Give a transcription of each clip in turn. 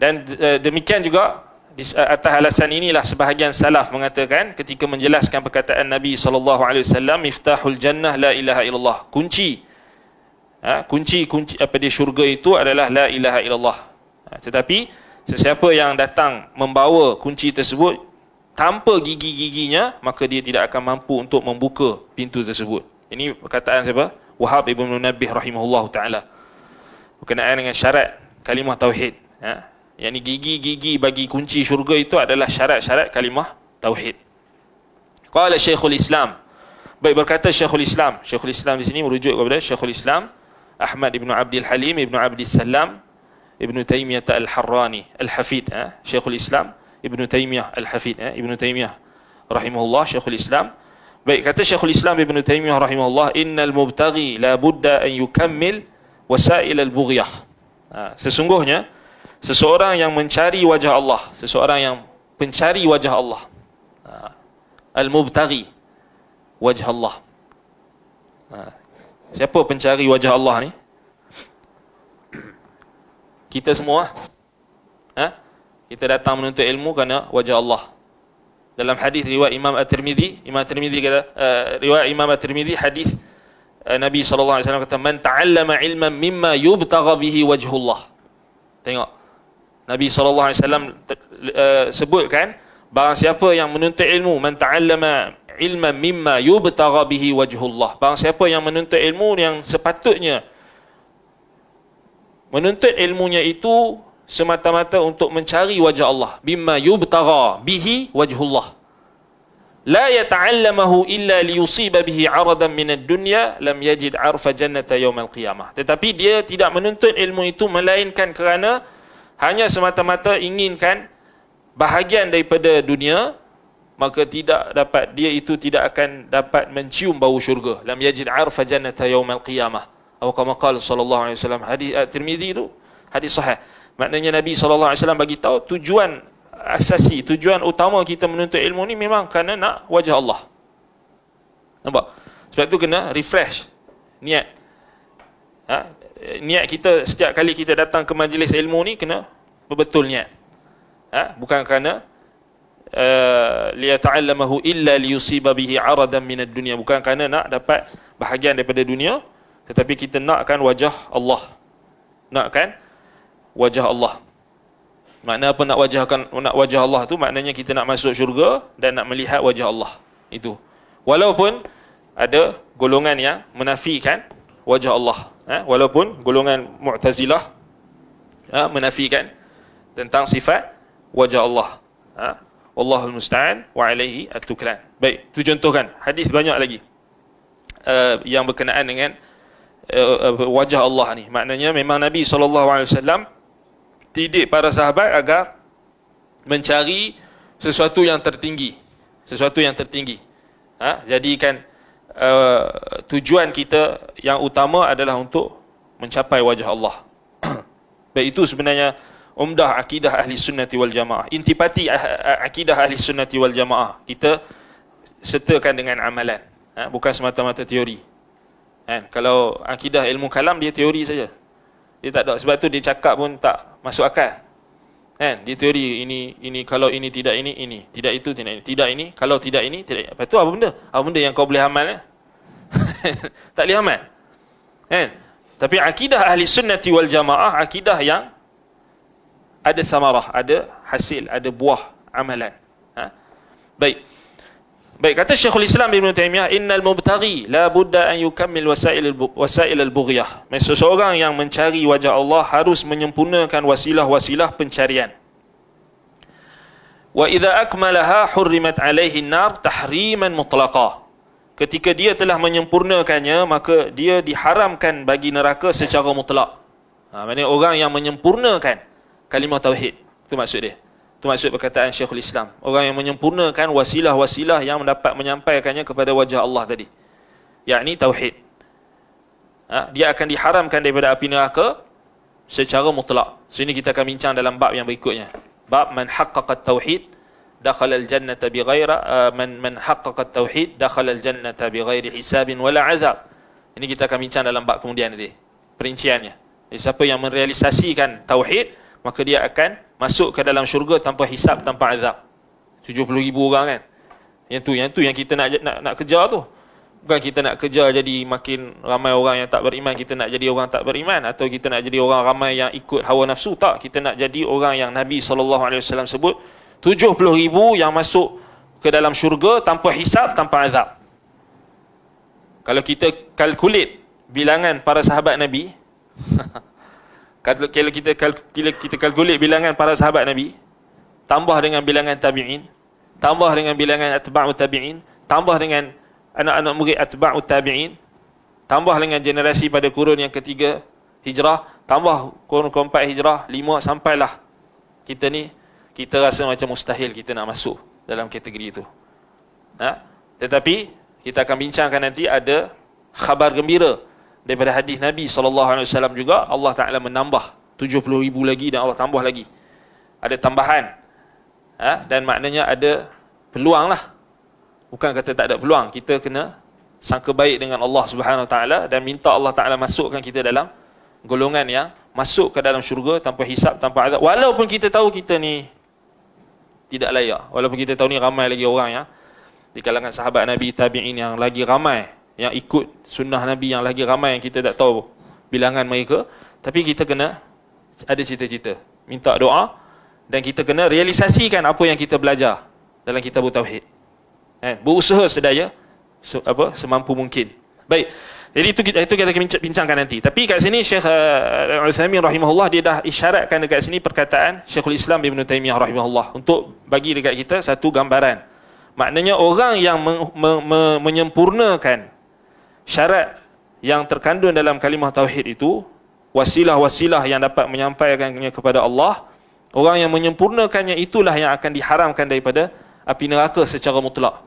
Dan eh, demikian juga eh, atas alasan inilah sebahagian salaf mengatakan ketika menjelaskan perkataan Nabi saw. miftahul jannah la ilaha illallah kunci ha, kunci kunci apa di syurga itu adalah la ilaha illallah ha, tetapi sesiapa yang datang membawa kunci tersebut tanpa gigi-giginya maka dia tidak akan mampu untuk membuka pintu tersebut ini perkataan siapa Wahab ibn Nabi rahimahullahu taala berkenaan dengan syarat kalimah tauhid ha, yang ni gigi-gigi bagi kunci syurga itu adalah syarat-syarat kalimah tauhid. Qala Syekhul Islam. Baik berkata Syekhul Islam. Syekhul Islam di sini merujuk kepada Syekhul Islam Ahmad ibn Abdul Halim ibn Abdul Salam ibn Taymiyah al-Harrani al-Hafid. Ha? Eh. Syekhul Islam ibn Taymiyah al-Hafid. Ha? Ibn Taymiyah rahimahullah Syekhul Islam. Baik kata Syekhul Islam ibn Taymiyah rahimahullah. Innal mubtagi la budda an yukammil wasail al-bughyah. Ah, sesungguhnya, seseorang yang mencari wajah Allah, seseorang yang pencari wajah Allah. Ha. Al-mubtaghi wajah Allah. Ha. Siapa pencari wajah Allah ni? Kita semua ha? kita datang menuntut ilmu kerana wajah Allah. Dalam hadis riwayat Imam At-Tirmizi, Imam At-Tirmizi kata uh, riwayat Imam At-Tirmizi hadis uh, Nabi saw alaihi wasallam kata man ta'allama ilman mimma yubtagha bihi wajhullah. Tengok Nabi SAW uh, eh, sebutkan barang siapa yang menuntut ilmu man ta'allama ilma mimma yubtagha bihi wajhullah barang siapa yang menuntut ilmu yang sepatutnya menuntut ilmunya itu semata-mata untuk mencari wajah Allah bimma yubtagha bihi wajhullah la yata'allamahu illa liyusiba bihi 'aradan min ad-dunya lam yajid 'arfa jannata yawm al-qiyamah tetapi dia tidak menuntut ilmu itu melainkan kerana hanya semata-mata inginkan bahagian daripada dunia maka tidak dapat dia itu tidak akan dapat mencium bau syurga lam yajid arfa jannata yaumil qiyamah atau kama qala sallallahu alaihi wasallam hadis uh, tirmizi tu hadis sahih maknanya nabi sallallahu alaihi wasallam bagi tahu tujuan asasi tujuan utama kita menuntut ilmu ni memang kerana nak wajah Allah nampak sebab tu kena refresh niat ha? Eh, niat kita setiap kali kita datang ke majlis ilmu ni kena betul niat. Ha? bukan kerana eh, li uh, ta'allamahu illa li yusiba bihi 'aradan min ad-dunya bukan kerana nak dapat bahagian daripada dunia tetapi kita nakkan wajah Allah. Nakkan wajah Allah. Makna apa nak wajahkan nak wajah Allah tu maknanya kita nak masuk syurga dan nak melihat wajah Allah. Itu. Walaupun ada golongan yang menafikan wajah Allah eh, walaupun golongan Mu'tazilah eh, menafikan tentang sifat wajah Allah. Eh, Wallahul musta'an wa alaihi at-tuklan. Baik, tu contohkan. Hadis banyak lagi uh, yang berkenaan dengan uh, uh, wajah Allah ni. Maknanya memang Nabi SAW didik para sahabat agar mencari sesuatu yang tertinggi. Sesuatu yang tertinggi. Ha? Jadikan Eh, tujuan kita yang utama adalah untuk mencapai wajah Allah. Baik itu sebenarnya umdah akidah ahli sunnati wal jamaah. Intipati ah, ah, akidah ahli sunnati wal jamaah. Kita sertakan dengan amalan. Ha? Bukan semata-mata teori. Ha? Kalau akidah ilmu kalam, dia teori saja. Dia tak ada. Sebab tu dia cakap pun tak masuk akal kan dia teori ini ini kalau ini tidak ini ini tidak itu tidak ini tidak ini kalau tidak ini tidak apa itu apa benda apa benda yang kau boleh amal eh? tak boleh amal kan tapi akidah ahli sunnati wal jamaah akidah yang ada samarah ada hasil ada buah amalan ha? baik Baik kata Syekhul Islam Ibn Taimiyah innal mubtaghi la budda an yukamil wasail wasail al bughyah. Maksud seseorang yang mencari wajah Allah harus menyempurnakan wasilah-wasilah pencarian. Wa idza akmalaha hurrimat alaihi nar tahriman mutlaqa. Ketika dia telah menyempurnakannya maka dia diharamkan bagi neraka secara mutlak. Ha, maknanya orang yang menyempurnakan kalimah tauhid. Itu maksud dia. Itu maksud perkataan Syekhul Islam. Orang yang menyempurnakan wasilah-wasilah yang dapat menyampaikannya kepada wajah Allah tadi. Yang ini Tauhid. Ha? Dia akan diharamkan daripada api neraka secara mutlak. So ini kita akan bincang dalam bab yang berikutnya. Bab man haqqaqat Tauhid dakhala al-jannata bi ghaira uh, eh, man man haqqaqa tauhid dakhala al-jannata bi ghairi hisabin wala azab ini kita akan bincang dalam bab kemudian tadi perinciannya siapa yang merealisasikan tauhid maka dia akan masuk ke dalam syurga tanpa hisap tanpa azab 70 ribu orang kan yang tu yang tu yang kita nak nak nak kejar tu bukan kita nak kejar jadi makin ramai orang yang tak beriman kita nak jadi orang tak beriman atau kita nak jadi orang ramai yang ikut hawa nafsu tak kita nak jadi orang yang Nabi sallallahu alaihi wasallam sebut 70 ribu yang masuk ke dalam syurga tanpa hisap tanpa azab kalau kita kalkulit bilangan para sahabat Nabi kalau kalau kita kalau kita kalkulik bilangan para sahabat Nabi tambah dengan bilangan tabi'in tambah dengan bilangan atba'ut tabi'in tambah dengan anak-anak murid atba'ut tabi'in tambah dengan generasi pada kurun yang ketiga hijrah tambah kurun keempat hijrah lima sampailah kita ni kita rasa macam mustahil kita nak masuk dalam kategori itu ha? tetapi kita akan bincangkan nanti ada khabar gembira daripada hadis Nabi SAW juga Allah Taala menambah 70 ribu lagi dan Allah tambah lagi. Ada tambahan. Ha? dan maknanya ada peluang lah. Bukan kata tak ada peluang. Kita kena sangka baik dengan Allah Subhanahu Wa Taala dan minta Allah Taala masukkan kita dalam golongan yang masuk ke dalam syurga tanpa hisap, tanpa azab. Walaupun kita tahu kita ni tidak layak. Walaupun kita tahu ni ramai lagi orang yang di kalangan sahabat Nabi, tabi'in yang lagi ramai yang ikut sunnah Nabi yang lagi ramai yang kita tak tahu bilangan mereka. Tapi kita kena ada cita-cita. Minta doa dan kita kena realisasikan apa yang kita belajar dalam kitab Tauhid. Kan? Berusaha sedaya se- apa, semampu mungkin. Baik. Jadi itu, kita itu kita akan bincangkan nanti. Tapi kat sini Syekh uh, eh, Al-Uthamin rahimahullah dia dah isyaratkan dekat sini perkataan Syekhul Islam Ibn Taymiyah rahimahullah untuk bagi dekat kita satu gambaran. Maknanya orang yang me- me- me- menyempurnakan syarat yang terkandung dalam kalimah tauhid itu wasilah-wasilah yang dapat menyampaikannya kepada Allah orang yang menyempurnakannya itulah yang akan diharamkan daripada api neraka secara mutlak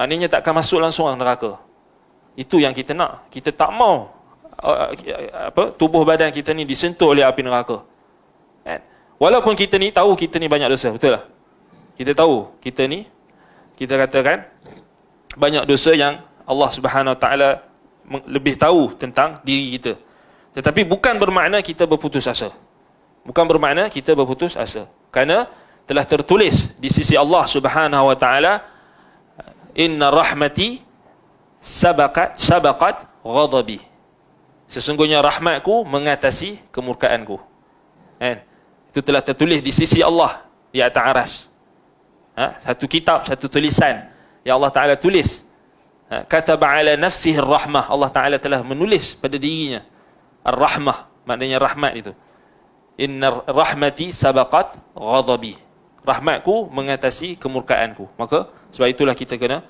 maknanya takkan masuk langsung orang neraka itu yang kita nak kita tak mau uh, apa tubuh badan kita ni disentuh oleh api neraka eh, walaupun kita ni tahu kita ni banyak dosa betul lah kita tahu kita ni kita katakan banyak dosa yang Allah Subhanahu Wa Taala lebih tahu tentang diri kita. Tetapi bukan bermakna kita berputus asa. Bukan bermakna kita berputus asa. Karena telah tertulis di sisi Allah Subhanahu Wa Taala inna rahmati sabaqat sabaqat ghadabi. Sesungguhnya rahmatku mengatasi kemurkaanku. Eh, Itu telah tertulis di sisi Allah di atas aras. Ha? Satu kitab, satu tulisan yang Allah Ta'ala tulis Ha, kata ba'ala nafsihi rahmah Allah Taala telah menulis pada dirinya ar-rahmah maknanya rahmat itu inna rahmati sabaqat ghadabi rahmatku mengatasi kemurkaanku maka sebab itulah kita kena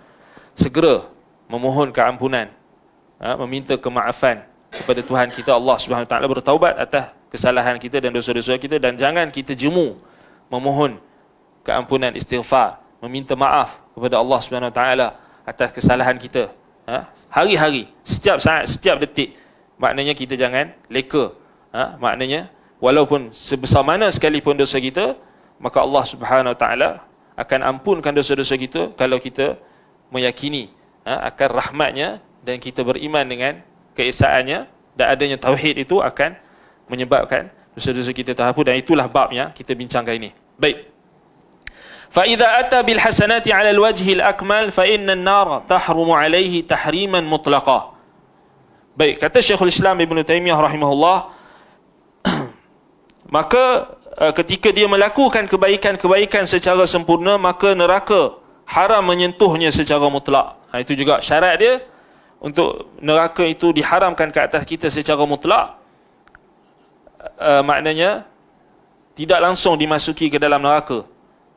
segera memohon keampunan ha, meminta kemaafan kepada Tuhan kita Allah Subhanahu taala bertaubat atas kesalahan kita dan dosa-dosa kita dan jangan kita jemu memohon keampunan istighfar meminta maaf kepada Allah Subhanahu taala atas kesalahan kita. Ha? Hari-hari, setiap saat, setiap detik. Maknanya kita jangan leka. Ha? Maknanya, walaupun sebesar mana sekalipun dosa kita, maka Allah Subhanahu Taala akan ampunkan dosa-dosa kita kalau kita meyakini ha? akan rahmatnya dan kita beriman dengan keesaannya dan adanya tauhid itu akan menyebabkan dosa-dosa kita terhapus dan itulah babnya kita bincangkan ini. Baik. فإذا أتى بالحسنات على الوجه الأكمل فإن النار تحرم عليه تحريما مطلقا Baik, kata Syekhul Islam Ibn Taymiyah rahimahullah Maka uh, ketika dia melakukan kebaikan-kebaikan secara sempurna Maka neraka haram menyentuhnya secara mutlak ha, Itu juga syarat dia Untuk neraka itu diharamkan ke atas kita secara mutlak uh, Maknanya Tidak langsung dimasuki ke dalam neraka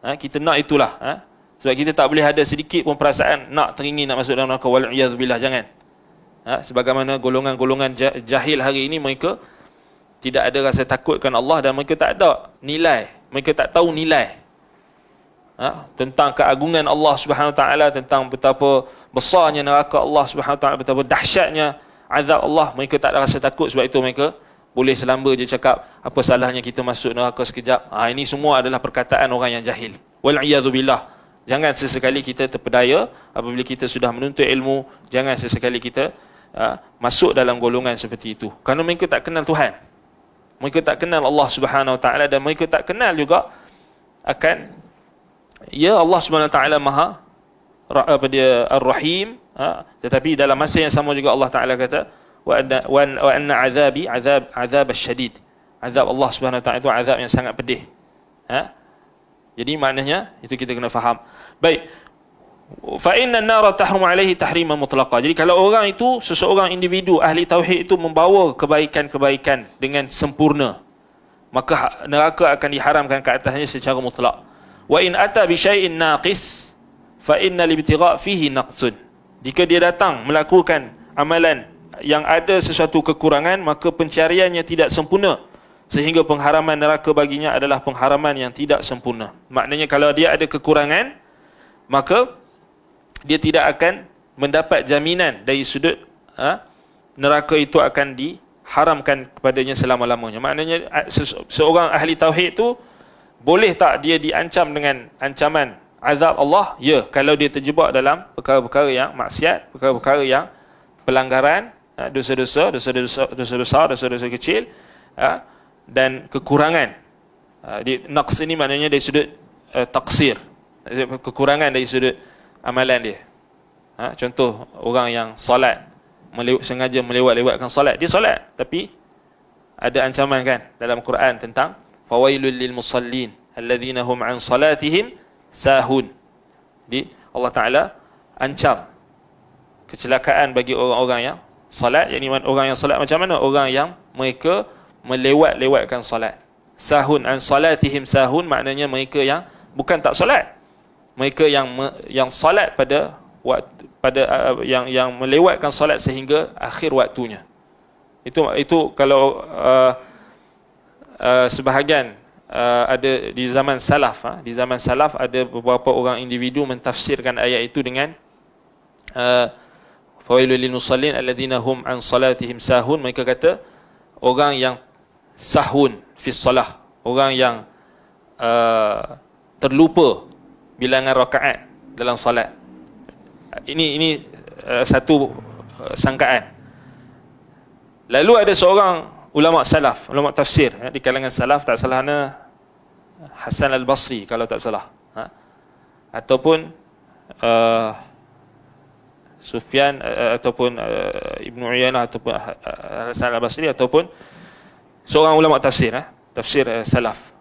Ha? Kita nak itulah. Ha? Sebab kita tak boleh ada sedikit pun perasaan nak teringin nak masuk dalam neraka wal'iyazubillah. Jangan. Ha? Sebagaimana golongan-golongan jahil hari ini mereka tidak ada rasa takutkan Allah dan mereka tak ada nilai. Mereka tak tahu nilai. Ha? Tentang keagungan Allah subhanahu wa ta'ala, tentang betapa besarnya neraka Allah subhanahu wa ta'ala, betapa dahsyatnya azab Allah. Mereka tak ada rasa takut sebab itu mereka boleh selamba je cakap apa salahnya kita masuk neraka sekejap. Ha, ini semua adalah perkataan orang yang jahil. Wal'iyadzubillah. Jangan sesekali kita terpedaya apabila kita sudah menuntut ilmu. Jangan sesekali kita ha, masuk dalam golongan seperti itu. Kerana mereka tak kenal Tuhan. Mereka tak kenal Allah Subhanahu Wa Taala dan mereka tak kenal juga akan ya Allah Subhanahu Wa Taala Maha apa dia Ar-Rahim ha, tetapi dalam masa yang sama juga Allah Taala kata وأن, وأن عذابي عذاب عذاب الشديد عذاب الله سبحانه taala itu azab yang sangat pedih ha? jadi maknanya itu kita kena faham baik fa inna an-nar tahrum alayhi tahrima mutlaqa jadi kalau orang itu seseorang individu ahli tauhid itu membawa kebaikan-kebaikan dengan sempurna maka ha, neraka akan diharamkan ke atasnya secara mutlak wa in ata bi shay'in naqis fa inna li ibtigha fihi naqsun jika dia datang melakukan amalan yang ada sesuatu kekurangan maka pencariannya tidak sempurna sehingga pengharaman neraka baginya adalah pengharaman yang tidak sempurna maknanya kalau dia ada kekurangan maka dia tidak akan mendapat jaminan dari sudut ha, neraka itu akan diharamkan kepadanya selama-lamanya maknanya seorang ahli tauhid tu boleh tak dia diancam dengan ancaman azab Allah ya kalau dia terjebak dalam perkara-perkara yang maksiat perkara-perkara yang pelanggaran Ha, dosa-dosa, dosa-dosa, dosa dosa dosa-dosa kecil, ha, dan kekurangan. Ha, di naqs ini maknanya dari sudut eh, taksir, kekurangan dari sudut amalan dia. Contoh orang yang solat sengaja melewat-lewatkan solat, dia solat tapi ada ancaman kan dalam Quran tentang fawailul lil musallin alladhina hum an salatihim sahun. Di Allah Taala ancam kecelakaan bagi orang-orang yang salat yakni orang yang salat macam mana orang yang mereka melewat-lewatkan salat sahun an salatihim sahun maknanya mereka yang bukan tak salat mereka yang yang salat pada pada uh, yang yang melewatkan salat sehingga akhir waktunya itu itu kalau uh, uh, sebahagian uh, ada di zaman salaf ha? di zaman salaf ada beberapa orang individu mentafsirkan ayat itu dengan uh, Fawailul lil musallin alladhina hum an salatihim sahun. Mereka kata orang yang sahun fi salah, orang yang uh, terlupa bilangan rakaat dalam solat. Ini ini uh, satu uh, sangkaan. Lalu ada seorang ulama salaf, ulama tafsir ya, di kalangan salaf tak salahnya Hasan Al-Basri kalau tak salah. Ha? Ataupun uh, Sufyan uh, ataupun uh, eh, Ibnu Uyainah ataupun uh, Hasan al-Basri ataupun seorang ulama tafsir eh? tafsir uh, salaf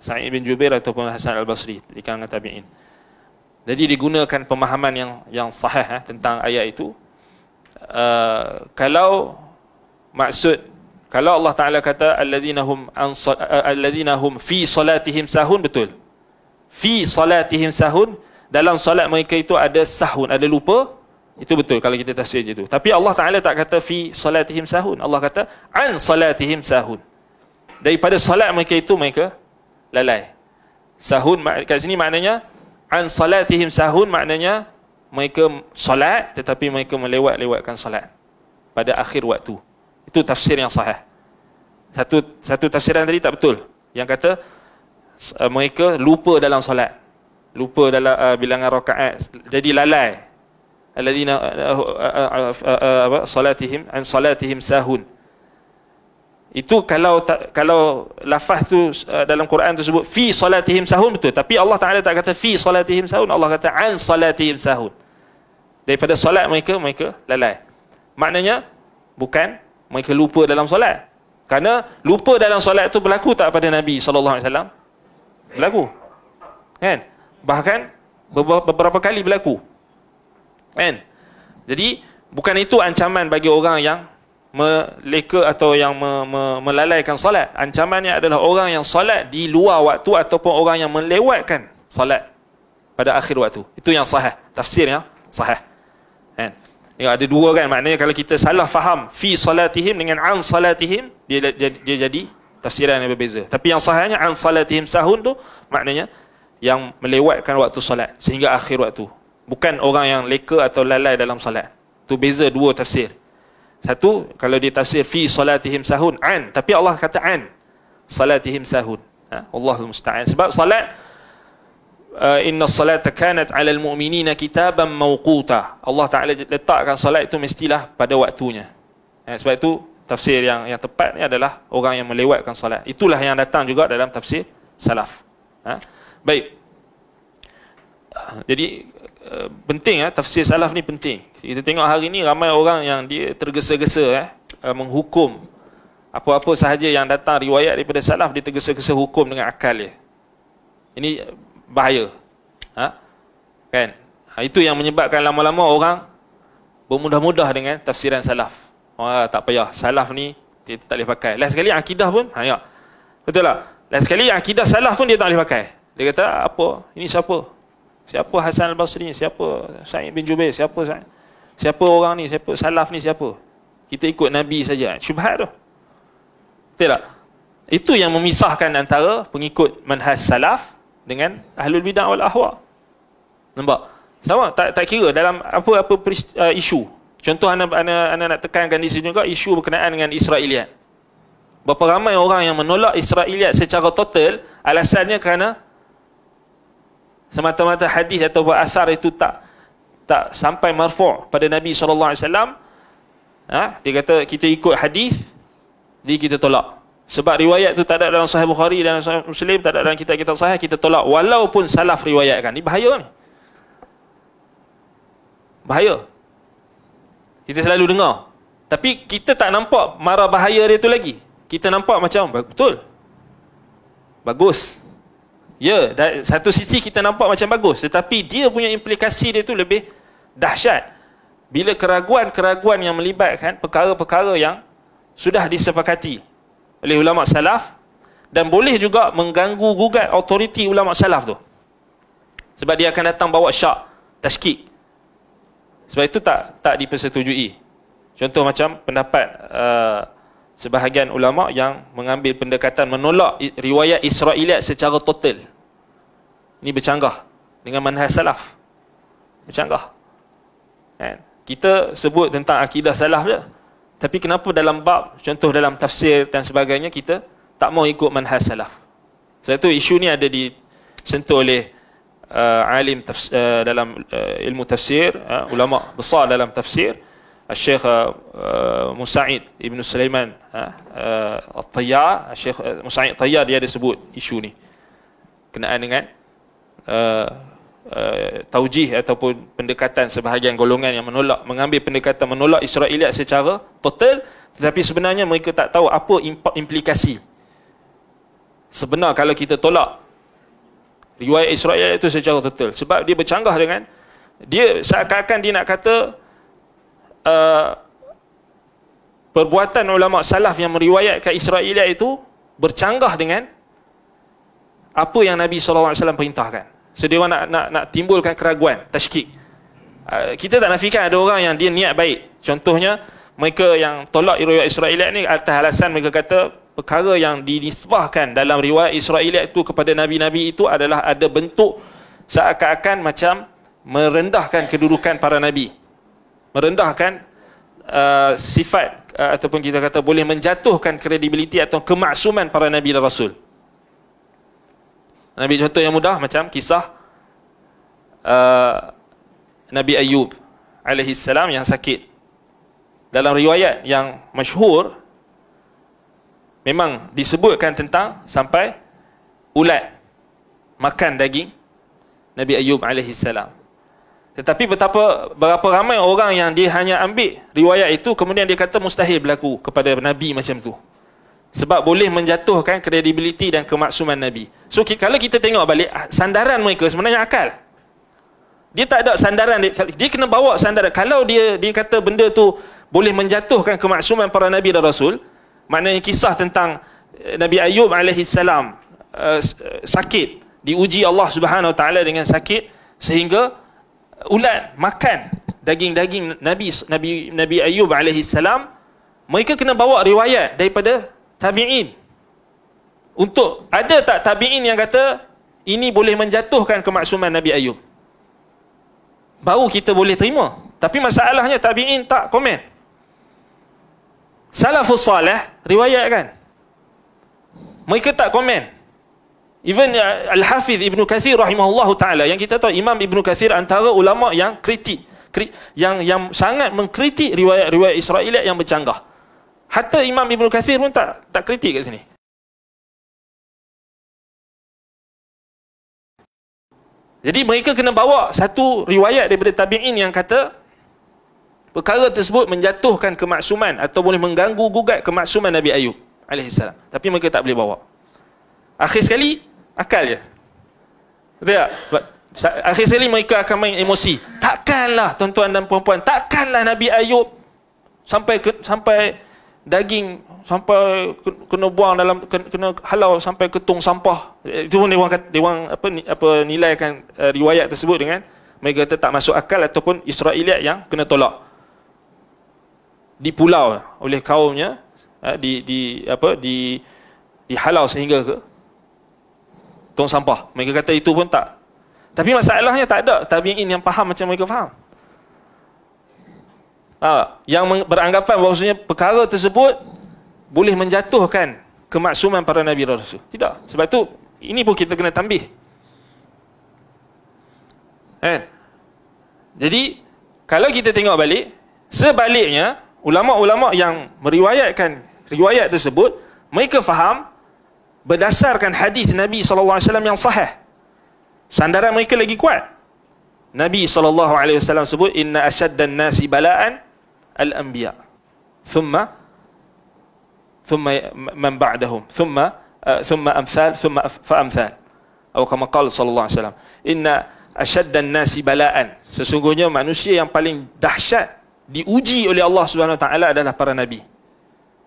Sa'id bin Jubair ataupun Hasan al-Basri di kalangan tabi'in. Jadi digunakan pemahaman yang yang sahih eh, tentang ayat itu. Uh, kalau maksud kalau Allah Taala kata alladzina hum an fi salatihim sahun betul. Fi salatihim sahun dalam solat mereka itu ada sahun, ada lupa. Itu betul kalau kita tafsir macam tu. Tapi Allah Taala tak kata fi salatihim sahun. Allah kata an salatihim sahun. Daripada salat mereka itu mereka lalai. Sahun kat sini maknanya an salatihim sahun maknanya mereka solat tetapi mereka melewat-lewatkan solat pada akhir waktu. Itu tafsir yang sahih. Satu satu tafsiran tadi tak betul. Yang kata mereka lupa dalam solat. Lupa dalam uh, bilangan rakaat. Jadi lalai alladzina apa salatihim an salatihim sahun itu kalau tak, kalau lafaz tu dalam Quran tu sebut fi salatihim sahun betul tapi Allah Taala tak kata fi salatihim sahun Allah kata an salatihim sahun daripada solat mereka mereka lalai maknanya bukan mereka lupa dalam solat kerana lupa dalam solat tu berlaku tak pada Nabi sallallahu alaihi wasallam berlaku kan bahkan beberapa kali berlaku Kan? Jadi bukan itu ancaman bagi orang yang meleka atau yang me, me, melalaikan solat. Ancamannya adalah orang yang solat di luar waktu ataupun orang yang melewatkan solat pada akhir waktu. Itu yang sahih. Tafsir yang sahih. Kan? Ya, ada dua kan maknanya kalau kita salah faham fi salatihim dengan an salatihim dia, dia, dia, jadi tafsiran yang berbeza. Tapi yang sahihnya an salatihim sahun tu maknanya yang melewatkan waktu solat sehingga akhir waktu bukan orang yang leka atau lalai dalam solat. Tu beza dua tafsir. Satu kalau dia tafsir fi salatihim sahun an tapi Allah kata an salatihim sahun. Ha? Allahu musta'an. Sebab solat uh, inna salata kanat 'ala al-mu'minina kitaban mawquta. Allah Taala letakkan solat itu mestilah pada waktunya. Ha? sebab itu tafsir yang yang tepat ni adalah orang yang melewatkan salat. Itulah yang datang juga dalam tafsir salaf. Ha? Baik. Uh, jadi Eh, penting ya tafsir salaf ni penting. Kita tengok hari ini ramai orang yang dia tergesa-gesa eh. eh menghukum apa-apa sahaja yang datang riwayat daripada salaf dia tergesa-gesa hukum dengan akal dia. Ini bahaya. Ha? Kan? Ha, itu yang menyebabkan lama-lama orang bermudah-mudah dengan tafsiran salaf. Oh tak payah. Salaf ni dia tak boleh pakai. Last sekali akidah pun, ha, ya. Betul tak? Last sekali akidah salaf pun dia tak boleh pakai. Dia kata, ah, apa? Ini siapa? Siapa Hasan al-Basri? Siapa Sa'id bin Jubair? Siapa Sa'id? Siapa orang ni? Siapa salaf ni siapa? Kita ikut Nabi saja. Syubhat tu. Betul tak? Itu yang memisahkan antara pengikut manhaj salaf dengan ahlul bidah wal ahwa. Nampak? Sama tak tak kira dalam apa-apa uh, isu. Contoh anda, anda, anda nak tekankan di sini juga isu berkenaan dengan Israeliat. Berapa ramai orang yang menolak Israeliat secara total alasannya kerana semata-mata hadis atau asar itu tak tak sampai marfu' pada Nabi SAW ha? dia kata kita ikut hadis jadi kita tolak sebab riwayat itu tak ada dalam sahih Bukhari dan sahih Muslim tak ada dalam kitab-kitab sahih kita tolak walaupun salaf riwayatkan ni bahaya ni bahaya kita selalu dengar tapi kita tak nampak marah bahaya dia tu lagi kita nampak macam betul bagus Ya, satu sisi kita nampak macam bagus, tetapi dia punya implikasi dia tu lebih dahsyat. Bila keraguan-keraguan yang melibatkan perkara-perkara yang sudah disepakati oleh ulama salaf dan boleh juga mengganggu gugat autoriti ulama salaf tu. Sebab dia akan datang bawa syak, tashkik. Sebab itu tak tak dipersetujui. Contoh macam pendapat uh, sebahagian ulama yang mengambil pendekatan menolak riwayat Israiliyat secara total. Ini bercanggah dengan manhaj salaf. Bercanggah. Kan? Kita sebut tentang akidah salaf je. Tapi kenapa dalam bab, contoh dalam tafsir dan sebagainya, kita tak mau ikut manhaj salaf. Sebab itu isu ni ada disentuh oleh uh, alim tafs, uh, dalam uh, ilmu tafsir, uh, ulama besar dalam tafsir, Syekh uh, uh, Musaid Ibn Sulaiman ha, uh, uh, Al-Tayyar Syekh uh, Musaid Tayyar dia ada sebut isu ni kenaan dengan uh, uh, taujih ataupun pendekatan sebahagian golongan yang menolak mengambil pendekatan menolak Israeliat secara total tetapi sebenarnya mereka tak tahu apa implikasi sebenar kalau kita tolak riwayat Israel itu secara total sebab dia bercanggah dengan dia seakan-akan dia nak kata Uh, perbuatan ulama salaf yang meriwayatkan Israiliyat itu bercanggah dengan apa yang Nabi SAW perintahkan. So, dia nak, nak, nak timbulkan keraguan, tashkik. Uh, kita tak nafikan ada orang yang dia niat baik. Contohnya, mereka yang tolak riwayat Israiliyat ni atas alasan mereka kata perkara yang dinisbahkan dalam riwayat Israiliyat itu kepada Nabi-Nabi itu adalah ada bentuk seakan-akan macam merendahkan kedudukan para Nabi merendahkan uh, sifat uh, ataupun kita kata boleh menjatuhkan kredibiliti atau kemaksuman para nabi dan rasul. Nabi contoh yang mudah macam kisah uh, Nabi Ayub alaihi salam yang sakit. Dalam riwayat yang masyhur memang disebutkan tentang sampai ulat makan daging Nabi Ayub alaihi salam. Tetapi betapa berapa ramai orang yang dia hanya ambil riwayat itu kemudian dia kata mustahil berlaku kepada Nabi macam tu. Sebab boleh menjatuhkan kredibiliti dan kemaksuman Nabi. So kalau kita tengok balik ah, sandaran mereka sebenarnya akal. Dia tak ada sandaran dia, dia kena bawa sandaran. Kalau dia dia kata benda tu boleh menjatuhkan kemaksuman para nabi dan rasul, maknanya kisah tentang eh, Nabi Ayub alaihi salam eh, eh, sakit, diuji Allah Subhanahu taala dengan sakit sehingga ulat makan daging-daging Nabi Nabi Nabi Ayub alaihi salam mereka kena bawa riwayat daripada tabi'in untuk ada tak tabi'in yang kata ini boleh menjatuhkan kemaksuman Nabi Ayub baru kita boleh terima tapi masalahnya tabi'in tak komen salafus salih riwayat kan mereka tak komen Even uh, al hafidh Ibn Kathir rahimahullah ta'ala Yang kita tahu Imam Ibn Kathir antara ulama' yang kritik kri, yang, yang sangat mengkritik riwayat-riwayat Israeliat yang bercanggah Hatta Imam Ibn Kathir pun tak, tak kritik kat sini Jadi mereka kena bawa satu riwayat daripada tabi'in yang kata perkara tersebut menjatuhkan kemaksuman atau boleh mengganggu gugat kemaksuman Nabi Ayub alaihissalam. Tapi mereka tak boleh bawa. Akhir sekali, Akal je. Betul tak? Akhir sekali mereka akan main emosi. Takkanlah tuan-tuan dan puan-puan. Takkanlah Nabi Ayub sampai ke, sampai daging sampai kena buang dalam kena, halau sampai ke tong sampah eh, itu pun dewan kata dewan apa ni, apa nilaikan uh, riwayat tersebut dengan mereka kata tak masuk akal ataupun israiliat yang kena tolak di pulau oleh kaumnya uh, di di apa di dihalau sehingga ke tong sampah. Mereka kata itu pun tak. Tapi masalahnya tak ada. Tapi ini yang faham macam mereka faham. Ha, yang beranggapan bahawasanya perkara tersebut boleh menjatuhkan kemaksuman para Nabi Rasul. Tidak. Sebab itu, ini pun kita kena tambih. Kan? Jadi, kalau kita tengok balik, sebaliknya, ulama-ulama yang meriwayatkan riwayat tersebut, mereka faham berdasarkan hadis Nabi SAW yang sahih. Sandaran mereka lagi kuat. Nabi SAW sebut, Inna ashaddan nasi bala'an al-anbiya. Thumma, thumma man ba'dahum. Thumma, uh, thumma amthal, thumma fa'amthal. Atau kama kala SAW. Inna ashaddan nasi bala'an. Sesungguhnya manusia yang paling dahsyat diuji oleh Allah Subhanahu Wa Taala adalah para nabi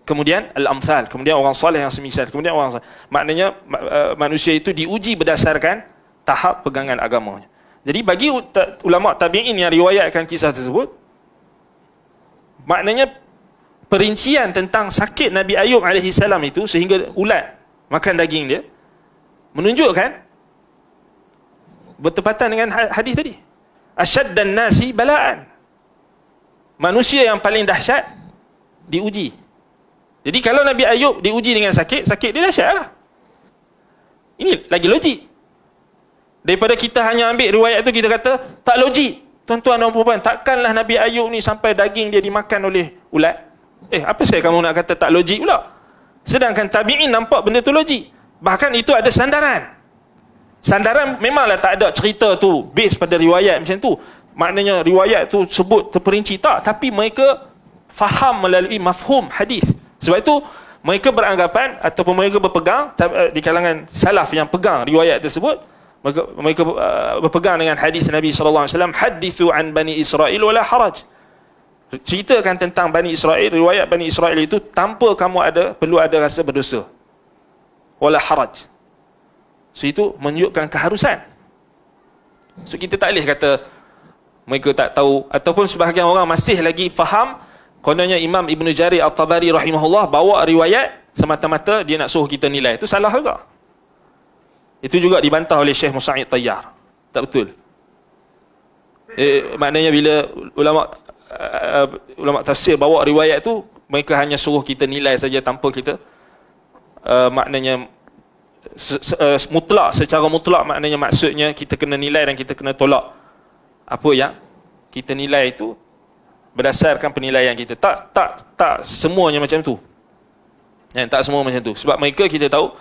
kemudian al-amthal kemudian orang soleh yang semisal kemudian orang soleh. maknanya eh, manusia itu diuji berdasarkan tahap pegangan agamanya jadi bagi ulama tabi'in yang riwayatkan kisah tersebut maknanya perincian tentang sakit Nabi Ayub alaihi salam itu sehingga ulat makan daging dia menunjukkan bertepatan dengan ha-, hadis tadi asyad dan nasi bala'an manusia yang paling dahsyat diuji jadi kalau Nabi Ayub diuji dengan sakit, sakit dia dahsyat lah. Ini lagi logik. Daripada kita hanya ambil riwayat tu, kita kata, tak logik. Tuan-tuan dan perempuan, takkanlah Nabi Ayub ni sampai daging dia dimakan oleh ulat. Eh, apa saya kamu nak kata tak logik pula? Sedangkan tabi'in nampak benda tu logik. Bahkan itu ada sandaran. Sandaran memanglah tak ada cerita tu base pada riwayat macam tu. Maknanya riwayat tu sebut terperinci tak. Tapi mereka faham melalui mafhum hadis. Sebab itu mereka beranggapan ataupun mereka berpegang eh, di kalangan salaf yang pegang riwayat tersebut mereka, mereka eh, berpegang dengan hadis Nabi sallallahu alaihi wasallam hadithu an bani Israel wala haraj. Ceritakan tentang bani Israel riwayat bani Israel itu tanpa kamu ada perlu ada rasa berdosa. Wala haraj. So itu menunjukkan keharusan. So kita tak boleh kata mereka tak tahu ataupun sebahagian orang masih lagi faham Kononnya Imam Ibn Jari Al-Tabari rahimahullah bawa riwayat semata-mata dia nak suruh kita nilai. Itu salah juga. Itu juga dibantah oleh Syekh Musa'id Tayyar. Tak betul. Eh, maknanya bila ulama uh, ulama tafsir bawa riwayat tu mereka hanya suruh kita nilai saja tanpa kita uh, maknanya uh, mutlak secara mutlak maknanya maksudnya kita kena nilai dan kita kena tolak apa yang kita nilai itu berdasarkan penilaian kita tak tak tak semuanya macam tu dan eh, tak semua macam tu sebab mereka kita tahu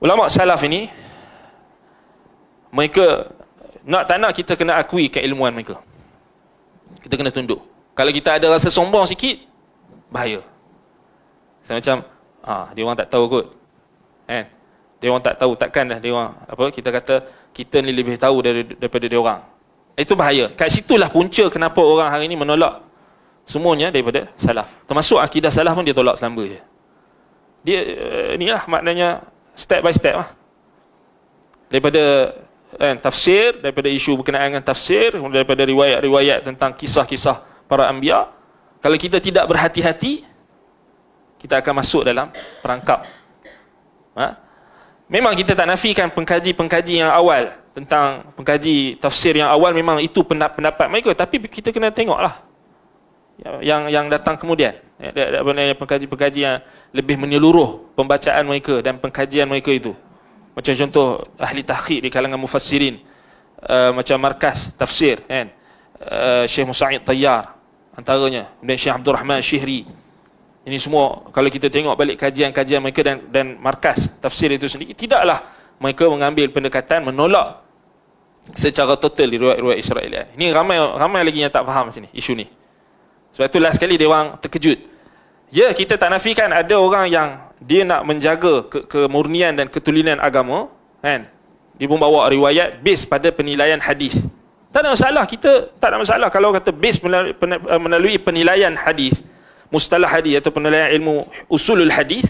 ulama salaf ini mereka nak tak nak kita kena akui keilmuan mereka kita kena tunduk kalau kita ada rasa sombong sikit bahaya Saya macam ha, dia orang tak tahu kot kan dia orang tak tahu takkan dah dia orang apa kita kata kita ni lebih tahu daripada, dia orang itu bahaya kat situlah punca kenapa orang hari ini menolak semuanya daripada salaf. Termasuk akidah salaf pun dia tolak selamba je. Dia eh, ni lah maknanya step by step lah. Daripada kan, tafsir, daripada isu berkenaan dengan tafsir, daripada riwayat-riwayat tentang kisah-kisah para ambia, kalau kita tidak berhati-hati, kita akan masuk dalam perangkap. Ha? Memang kita tak nafikan pengkaji-pengkaji yang awal tentang pengkaji tafsir yang awal memang itu pendapat mereka. Tapi kita kena tengoklah yang yang datang kemudian apa ya, pengkaji-pengkaji yang lebih menyeluruh pembacaan mereka dan pengkajian mereka itu macam contoh ahli tahqiq di kalangan mufassirin uh, macam markas tafsir kan uh, Syekh Musa'id Tayyar antaranya dan Syekh Abdul Rahman Syihri ini semua kalau kita tengok balik kajian-kajian mereka dan dan markas tafsir itu sendiri tidaklah mereka mengambil pendekatan menolak secara total di ruang-ruang Israel. Ini ramai ramai lagi yang tak faham sini isu ni. Sebab itulah sekali dia orang terkejut. Ya, kita tak nafikan ada orang yang dia nak menjaga ke- kemurnian dan ketulinan agama, kan? Dia pun bawa riwayat based pada penilaian hadis. Tak ada masalah kita, tak ada masalah kalau kata based eh, melalui penilaian hadis, mustalah hadis atau penilaian ilmu usulul hadis.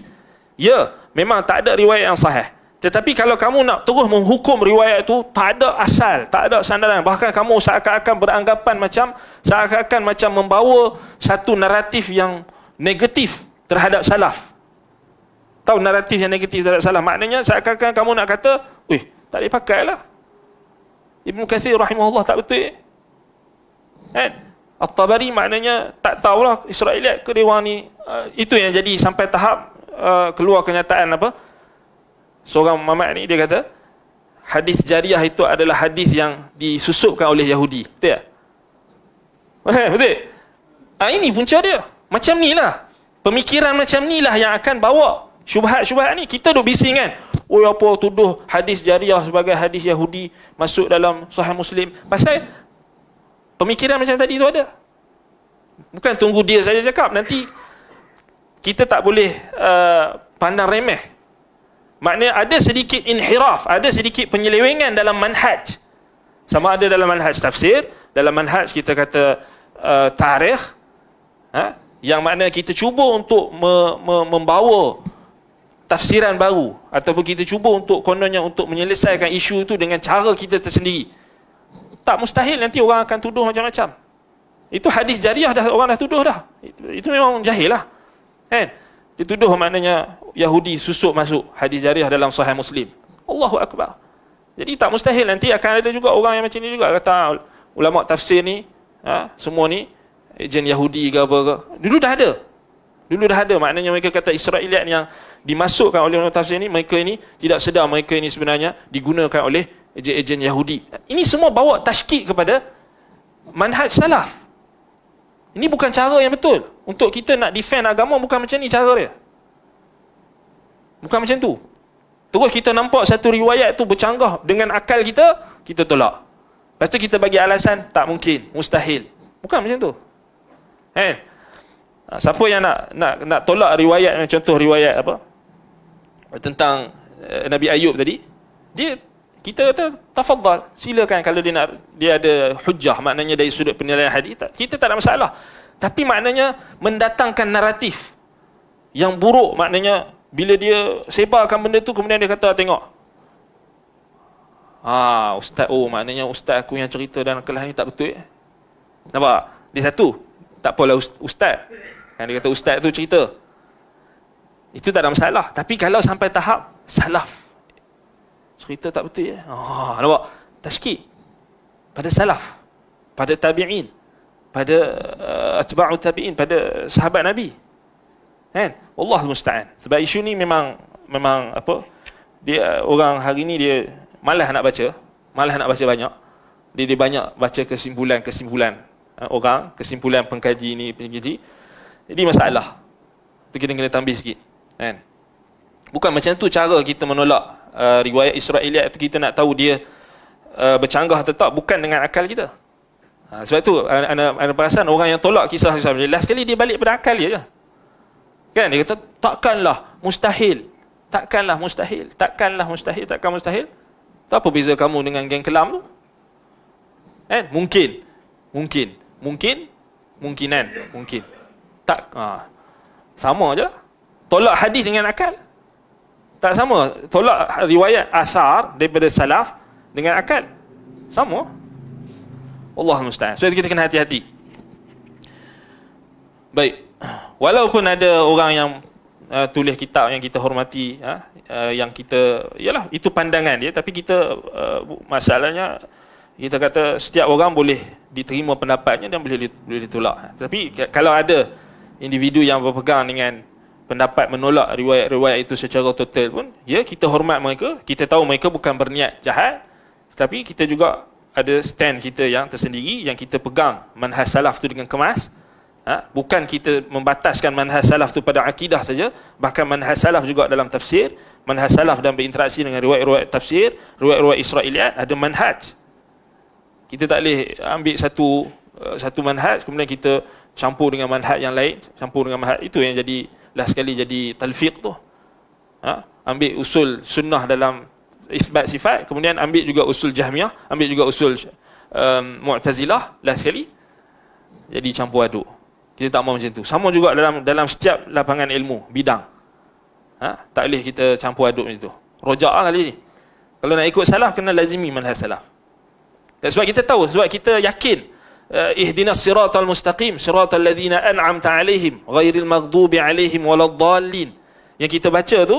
Ya, memang tak ada riwayat yang sahih. Tetapi kalau kamu nak terus menghukum riwayat itu, tak ada asal, tak ada sandaran. Bahkan kamu seakan-akan beranggapan macam, seakan-akan macam membawa satu naratif yang negatif terhadap salaf. Tahu naratif yang negatif terhadap salaf? Maknanya seakan-akan kamu nak kata, weh, tak boleh pakai lah. Ibn rahimahullah tak betul eh? Kan? At-Tabari maknanya tak tahulah Israeliat ke dia ni. Uh, eh, itu yang jadi sampai tahap uh, keluar kenyataan apa? seorang mamak ni dia kata hadis jariah itu adalah hadis yang disusupkan oleh Yahudi betul tak? betul? Ha, ini punca dia macam ni lah pemikiran macam ni lah yang akan bawa syubhat-syubhat ni kita duk bising kan oi oh, ya apa tuduh hadis jariah sebagai hadis Yahudi masuk dalam sahih Muslim pasal pemikiran macam tadi tu ada bukan tunggu dia saja cakap nanti kita tak boleh uh, pandang remeh maknanya ada sedikit inhiraf ada sedikit penyelewengan dalam manhaj sama ada dalam manhaj tafsir dalam manhaj kita kata uh, tarikh ha? yang maknanya kita cuba untuk me- me- membawa tafsiran baru ataupun kita cuba untuk kononnya untuk menyelesaikan isu itu dengan cara kita tersendiri tak mustahil nanti orang akan tuduh macam-macam itu hadis jariah dah orang dah tuduh dah itu memang jahil lah kan eh? dituduh maknanya Yahudi susuk masuk hadis jariah dalam sahih Muslim. Allahu akbar. Jadi tak mustahil nanti akan ada juga orang yang macam ni juga kata ulama tafsir ni ha, semua ni ejen eh, Yahudi ke apa ke. Dulu dah ada. Dulu dah ada maknanya mereka kata Israiliyat yang dimasukkan oleh ulama tafsir ni mereka ini tidak sedar mereka ini sebenarnya digunakan oleh ejen-ejen Yahudi. Ini semua bawa tashkik kepada manhaj salaf. Ini bukan cara yang betul. Untuk kita nak defend agama bukan macam ni cara dia. Bukan macam tu. Terus kita nampak satu riwayat tu bercanggah dengan akal kita, kita tolak. Lepas tu kita bagi alasan, tak mungkin, mustahil. Bukan macam tu. Eh? Ah, siapa yang nak nak nak tolak riwayat contoh riwayat apa? Tentang uh, Nabi Ayub tadi. Dia kita kata tafadhal, silakan kalau dia nak dia ada hujah maknanya dari sudut penilaian hadis, kita tak ada masalah tapi maknanya mendatangkan naratif yang buruk maknanya bila dia sebarkan benda tu kemudian dia kata tengok ah ustaz oh maknanya ustaz aku yang cerita dan kelas ni tak betul eh? nampak dia satu tak apalah ustaz kan dia kata ustaz tu cerita itu tak ada masalah tapi kalau sampai tahap salaf cerita tak betul ya eh? ah nampak tashkik pada salaf pada tabi'in pada uh, atba'u uh, tabi'in pada sahabat nabi kan wallah musta'an sebab isu ni memang memang apa dia uh, orang hari ni dia malas nak baca malas nak baca banyak dia, dia banyak baca kesimpulan-kesimpulan uh, orang kesimpulan pengkaji ni pengkaji jadi masalah tu kita kena tambah sikit kan bukan macam tu cara kita menolak uh, riwayat Israiliyat kita nak tahu dia uh, bercanggah atau tak bukan dengan akal kita Ha, sebab tu anda, anda perasan orang yang tolak kisah Isa bin last sekali dia balik berakal, akal dia Kan dia kata takkanlah mustahil. Takkanlah mustahil. Takkanlah mustahil, takkan mustahil. Tak apa beza kamu dengan geng kelam tu? Kan? Mungkin. Mungkin. Mungkin. Mungkinan. Mungkin. Tak. Ha. Sama je lah. Tolak hadis dengan akal. Tak sama. Tolak riwayat asar daripada salaf dengan akal. Sama. Allah musta'an. So kita kena hati-hati. Baik. Walaupun ada orang yang uh, tulis kitab yang kita hormati, ha? uh, yang kita yalah itu pandangan dia tapi kita uh, masalahnya kita kata setiap orang boleh diterima pendapatnya dan boleh boleh ditolak. Tapi kalau ada individu yang berpegang dengan pendapat menolak riwayat-riwayat itu secara total pun, ya kita hormat mereka, kita tahu mereka bukan berniat jahat, tetapi kita juga ada stand kita yang tersendiri yang kita pegang manhaj salaf tu dengan kemas ha? bukan kita membataskan manhaj salaf tu pada akidah saja bahkan manhaj salaf juga dalam tafsir manhaj salaf dalam berinteraksi dengan riwayat-riwayat tafsir riwayat-riwayat israiliyat ada manhaj kita tak boleh ambil satu eh, satu manhaj kemudian kita campur dengan manhaj yang lain campur dengan manhaj itu yang jadi last sekali jadi talfiq tu ha? ambil usul sunnah dalam isbat sifat kemudian ambil juga usul jahmiyah ambil juga usul um, mu'tazilah last sekali jadi campur aduk kita tak mau macam tu sama juga dalam dalam setiap lapangan ilmu bidang ha? tak boleh kita campur aduk macam tu rojak lah tadi kalau nak ikut salah kena lazimi manhaj salah That's sebab kita tahu sebab kita yakin uh, ihdinas siratal mustaqim siratal ladzina an'amta alaihim ghairil maghdubi alaihim waladhdallin yang kita baca tu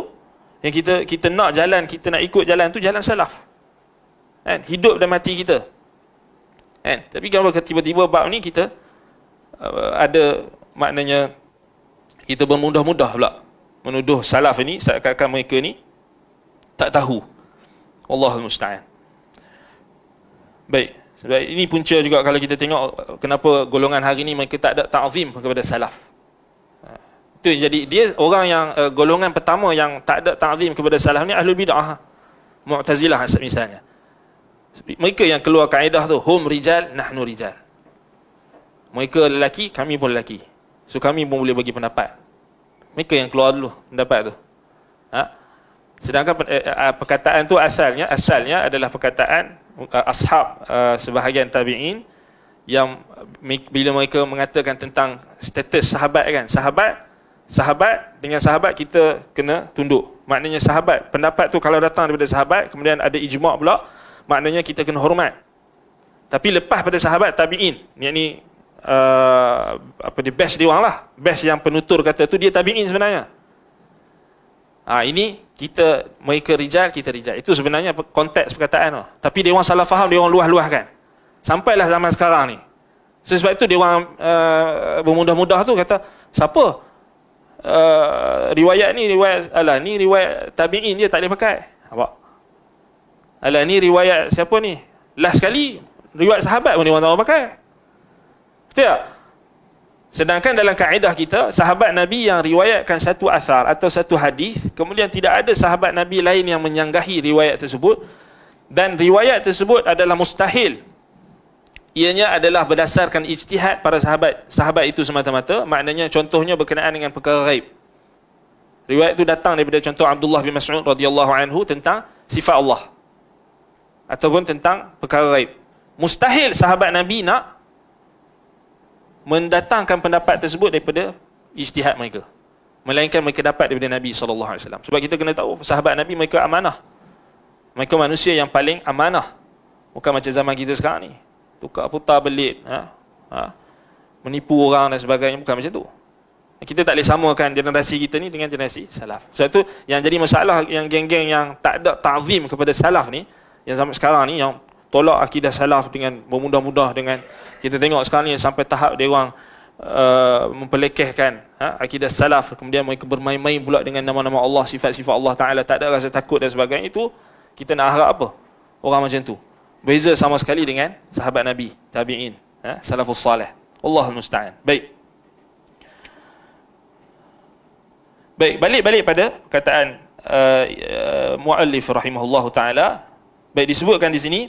yang kita kita nak jalan, kita nak ikut jalan tu jalan salaf. Kan? Hidup dan mati kita. Kan? Tapi kalau tiba-tiba bab ni kita uh, ada maknanya kita bermudah-mudah pula menuduh salaf ini seakan-akan mereka ni tak tahu. Wallahul musta'an. Baik, sebab ini punca juga kalau kita tengok kenapa golongan hari ini mereka tak ada ta'zim kepada salaf. Tu jadi dia orang yang uh, golongan pertama yang tak ada ta'zim kepada salaf ni ahlul bidah. Mu'tazilah misalnya. Mereka yang keluar kaedah tu hum rijal nahnu rijal. Mereka lelaki kami pun lelaki. So kami pun boleh bagi pendapat. Mereka yang keluar dulu pendapat tu. Ha? Sedangkan uh, perkataan tu asalnya asalnya adalah perkataan uh, ashab uh, sebahagian tabi'in yang bila mereka mengatakan tentang status sahabat kan sahabat sahabat dengan sahabat kita kena tunduk. Maknanya sahabat, pendapat tu kalau datang daripada sahabat, kemudian ada ijma' pula, maknanya kita kena hormat. Tapi lepas pada sahabat, tabi'in. Yang ni, uh, apa dia, best dia orang lah. Best yang penutur kata tu, dia tabi'in sebenarnya. Ha, ini, kita, mereka rijal, kita rijal. Itu sebenarnya konteks perkataan tu. Tapi dia orang salah faham, dia orang luah-luahkan. Sampailah zaman sekarang ni. So, sebab itu dia orang uh, bermudah-mudah tu kata, siapa? Siapa? Uh, riwayat ni riwayat alah ni riwayat tabi'in dia tak boleh pakai. Nampak? Alah ni riwayat siapa ni? Last sekali riwayat sahabat pun orang tak pakai. Betul tak? Sedangkan dalam kaedah kita, sahabat Nabi yang riwayatkan satu asar atau satu hadis, kemudian tidak ada sahabat Nabi lain yang menyanggahi riwayat tersebut, dan riwayat tersebut adalah mustahil ianya adalah berdasarkan ijtihad para sahabat sahabat itu semata-mata maknanya contohnya berkenaan dengan perkara ghaib riwayat itu datang daripada contoh Abdullah bin Mas'ud radhiyallahu anhu tentang sifat Allah ataupun tentang perkara ghaib mustahil sahabat Nabi nak mendatangkan pendapat tersebut daripada ijtihad mereka melainkan mereka dapat daripada Nabi sallallahu alaihi wasallam sebab kita kena tahu sahabat Nabi mereka amanah mereka manusia yang paling amanah bukan macam zaman kita sekarang ni tukar putar belit ha? Ha? menipu orang dan sebagainya bukan macam tu kita tak boleh samakan generasi kita ni dengan generasi salaf sebab tu yang jadi masalah yang geng-geng yang tak ada ta'zim kepada salaf ni yang sampai sekarang ni yang tolak akidah salaf dengan bermudah-mudah dengan kita tengok sekarang ni sampai tahap dia orang uh, mempelekehkan ha? akidah salaf kemudian mereka bermain-main pula dengan nama-nama Allah sifat-sifat Allah Ta'ala tak ada rasa takut dan sebagainya itu kita nak harap apa orang macam tu Beza sama sekali dengan sahabat Nabi, tabi'in, ha? salafus salih. Allahul musta'an. Baik. Baik, balik-balik pada kataan uh, uh, muallif rahimahullah ta'ala. Baik, disebutkan di sini,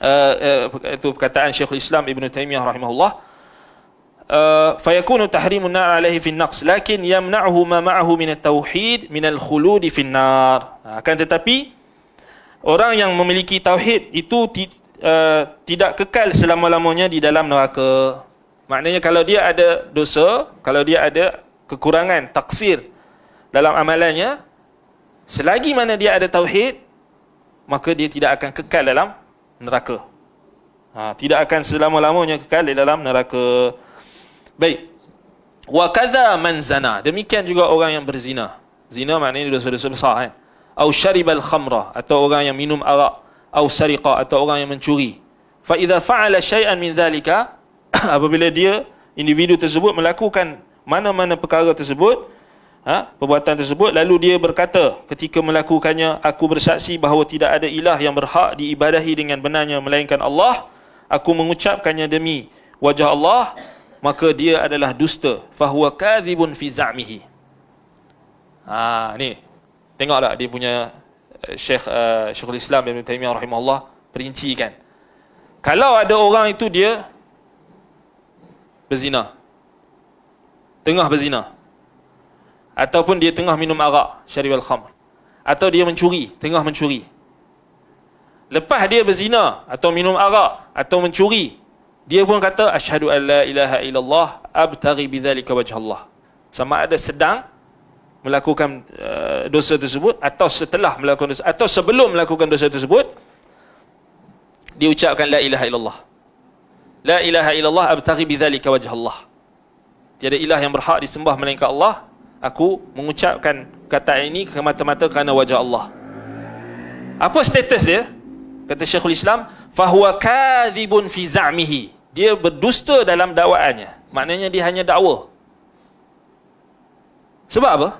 uh, uh, itu perkataan Syekhul Islam Ibn Taimiyah, rahimahullah. Uh, fayakunu tahrimu na'a fi fin naqs lakin yamna'uhu ma ma'ahu min at-tauhid min al fi fin nar akan tetapi orang yang memiliki tauhid itu ti, uh, tidak kekal selama-lamanya di dalam neraka. Maknanya kalau dia ada dosa, kalau dia ada kekurangan, taksir dalam amalannya, selagi mana dia ada tauhid, maka dia tidak akan kekal dalam neraka. Ha, tidak akan selama-lamanya kekal di dalam neraka. Baik. Wa kadza man zina. Demikian juga orang yang berzina. Zina maknanya dosa-dosa besar kan atau syaribal khamra atau orang yang minum arak atau sariqa atau orang yang mencuri fa idza fa'ala syai'an min dhalika apabila dia individu tersebut melakukan mana-mana perkara tersebut ha, perbuatan tersebut lalu dia berkata ketika melakukannya aku bersaksi bahawa tidak ada ilah yang berhak diibadahi dengan benarnya melainkan Allah aku mengucapkannya demi wajah Allah maka dia adalah dusta fahuwa kadhibun fi za'mihi ha, ni tengoklah dia punya eh, Syekh uh, eh, Syekhul Islam Ibn Taymiyyah rahimahullah kan. Kalau ada orang itu dia berzina. Tengah berzina. Ataupun dia tengah minum arak, syaribul khamr. Atau dia mencuri, tengah mencuri. Lepas dia berzina atau minum arak atau mencuri, dia pun kata asyhadu alla ilaha illallah abtaghi bidzalika Allah. Sama ada sedang melakukan uh, dosa tersebut atau setelah melakukan dosa atau sebelum melakukan dosa tersebut diucapkan la ilaha illallah la ilaha illallah abtaghi bidzalika wajh Allah tiada ilah yang berhak disembah melainkan Allah aku mengucapkan kata ini ke mata mata kerana wajah Allah apa status dia kata Syekhul Islam fahuwa kadhibun fi za'mihi dia berdusta dalam dakwaannya maknanya dia hanya dakwa sebab apa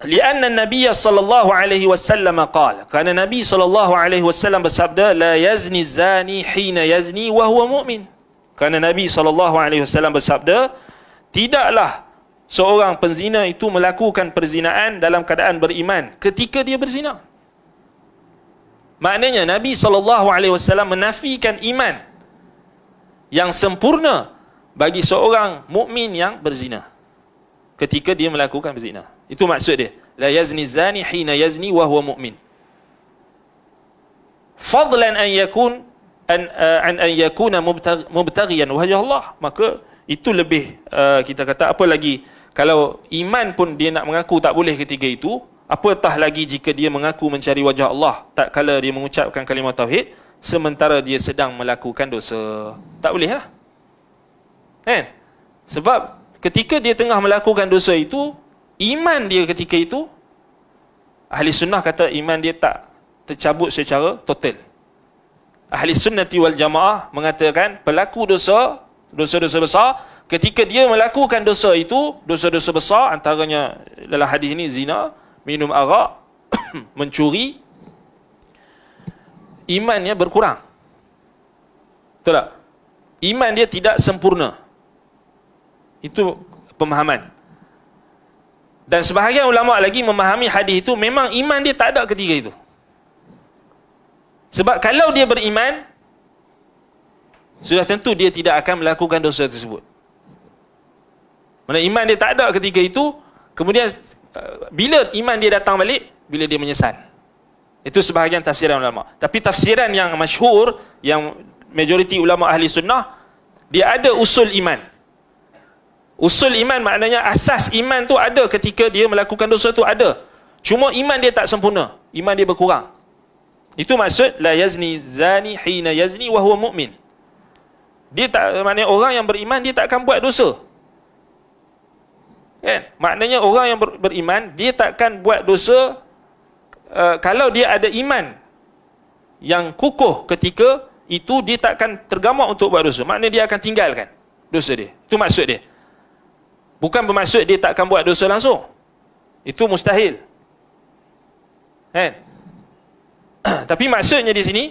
لأن النبي Sallallahu Alaihi Wasallam وسلم قال كان النبي صلى الله عليه وسلم بسبب لا يزني الزاني حين يزني وهو مؤمن كان النبي صلى الله عليه tidaklah seorang penzina itu melakukan perzinaan dalam keadaan beriman ketika dia berzina maknanya Nabi sallallahu alaihi wasallam menafikan iman yang sempurna bagi seorang mukmin yang berzina ketika dia melakukan perzinaan. Itu maksud dia. La yazni zani hina yazni wa huwa mu'min. Fadlan an yakun an uh, an an yakuna mubtag, mubtaghiyan wa Allah. Maka itu lebih uh, kita kata apa lagi kalau iman pun dia nak mengaku tak boleh ketiga itu, apatah lagi jika dia mengaku mencari wajah Allah tak kala dia mengucapkan kalimah tauhid sementara dia sedang melakukan dosa. Tak bolehlah. lah. Kan? Sebab ketika dia tengah melakukan dosa itu, iman dia ketika itu ahli sunnah kata iman dia tak tercabut secara total ahli sunnati wal jamaah mengatakan pelaku dosa dosa-dosa besar ketika dia melakukan dosa itu dosa-dosa besar antaranya dalam hadis ini zina minum arak mencuri imannya berkurang betul tak iman dia tidak sempurna itu pemahaman dan sebahagian ulama lagi memahami hadis itu memang iman dia tak ada ketiga itu. Sebab kalau dia beriman sudah tentu dia tidak akan melakukan dosa tersebut. Mana iman dia tak ada ketiga itu, kemudian eh, bila iman dia datang balik, bila dia menyesal. Itu sebahagian tafsiran ulama. Tapi tafsiran yang masyhur yang majoriti ulama ahli sunnah dia ada usul iman. Usul iman maknanya asas iman tu ada ketika dia melakukan dosa tu ada. Cuma iman dia tak sempurna. Iman dia berkurang. Itu maksud la yazni zani hina yazni wa huwa mu'min. Dia tak maknanya orang yang beriman dia tak akan buat dosa. Kan? Maknanya orang yang ber, beriman dia takkan buat dosa uh, kalau dia ada iman yang kukuh ketika itu dia takkan tergamak untuk buat dosa. Maknanya dia akan tinggalkan dosa dia. Itu maksud dia. Bukan bermaksud dia tak akan buat dosa langsung. Itu mustahil. Kan? Tapi maksudnya di sini,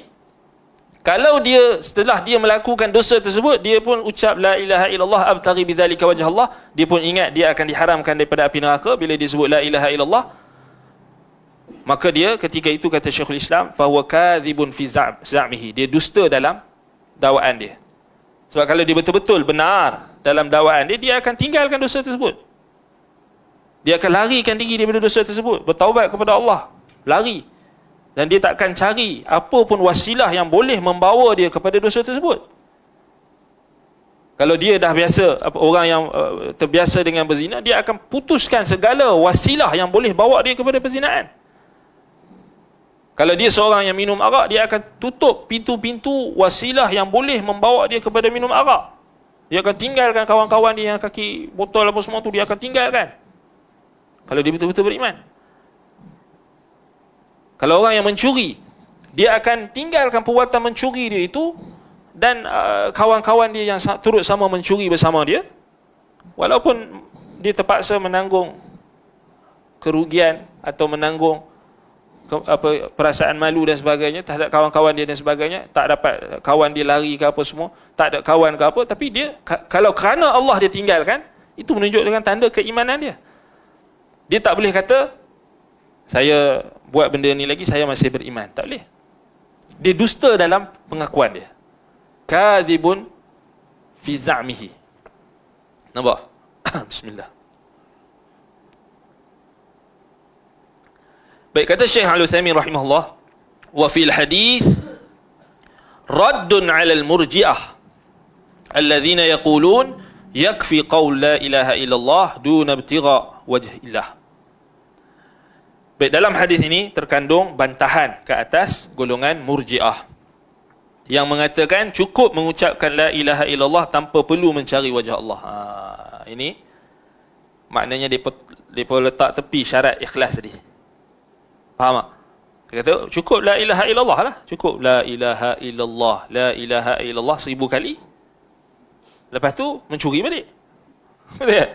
kalau dia setelah dia melakukan dosa tersebut, dia pun ucap la ilaha illallah abtari bidzalika wajah Allah, dia pun ingat dia akan diharamkan daripada api neraka bila dia sebut la ilaha illallah. Maka dia ketika itu kata Syekhul Islam, fahuwa kadhibun fi za'mihi. Dia dusta dalam dakwaan dia. Sebab kalau dia betul-betul benar dalam dakwaan dia dia akan tinggalkan dosa tersebut dia akan larikan diri daripada dosa tersebut bertaubat kepada Allah lari dan dia takkan cari apa pun wasilah yang boleh membawa dia kepada dosa tersebut kalau dia dah biasa orang yang eh, terbiasa dengan berzina dia akan putuskan segala wasilah yang boleh bawa dia kepada perzinaan kalau dia seorang yang minum arak, dia akan tutup pintu-pintu wasilah yang boleh membawa dia kepada minum arak. Dia akan tinggalkan kawan-kawan dia yang kaki botol apa semua tu dia akan tinggalkan. Kalau dia betul-betul beriman. Kalau orang yang mencuri, dia akan tinggalkan perbuatan mencuri dia itu dan uh, kawan-kawan dia yang turut sama mencuri bersama dia walaupun dia terpaksa menanggung kerugian atau menanggung apa perasaan malu dan sebagainya tak ada kawan-kawan dia dan sebagainya tak dapat kawan dia lari ke apa semua tak ada kawan ke apa tapi dia kalau kerana Allah dia tinggalkan itu menunjukkan tanda keimanan dia dia tak boleh kata saya buat benda ni lagi saya masih beriman tak boleh dia dusta dalam pengakuan dia kadibun fi za'mihi nampak bismillah Baik kata Syekh Al-Uthamin rahimahullah. Wa fil hadith raddun ala al-murji'ah alladhina yaqulun yakfi qawl la ilaha illallah duna btiga wajh illah. Baik dalam hadis ini terkandung bantahan ke atas golongan Murji'ah yang mengatakan cukup mengucapkan la ilaha illallah tanpa perlu mencari wajah Allah. Ha, ini maknanya depa letak tepi syarat ikhlas tadi. Faham tak? Dia kata, cukup la ilaha illallah lah. Cukup la ilaha illallah. La ilaha illallah seribu kali. Lepas tu, mencuri balik. Betul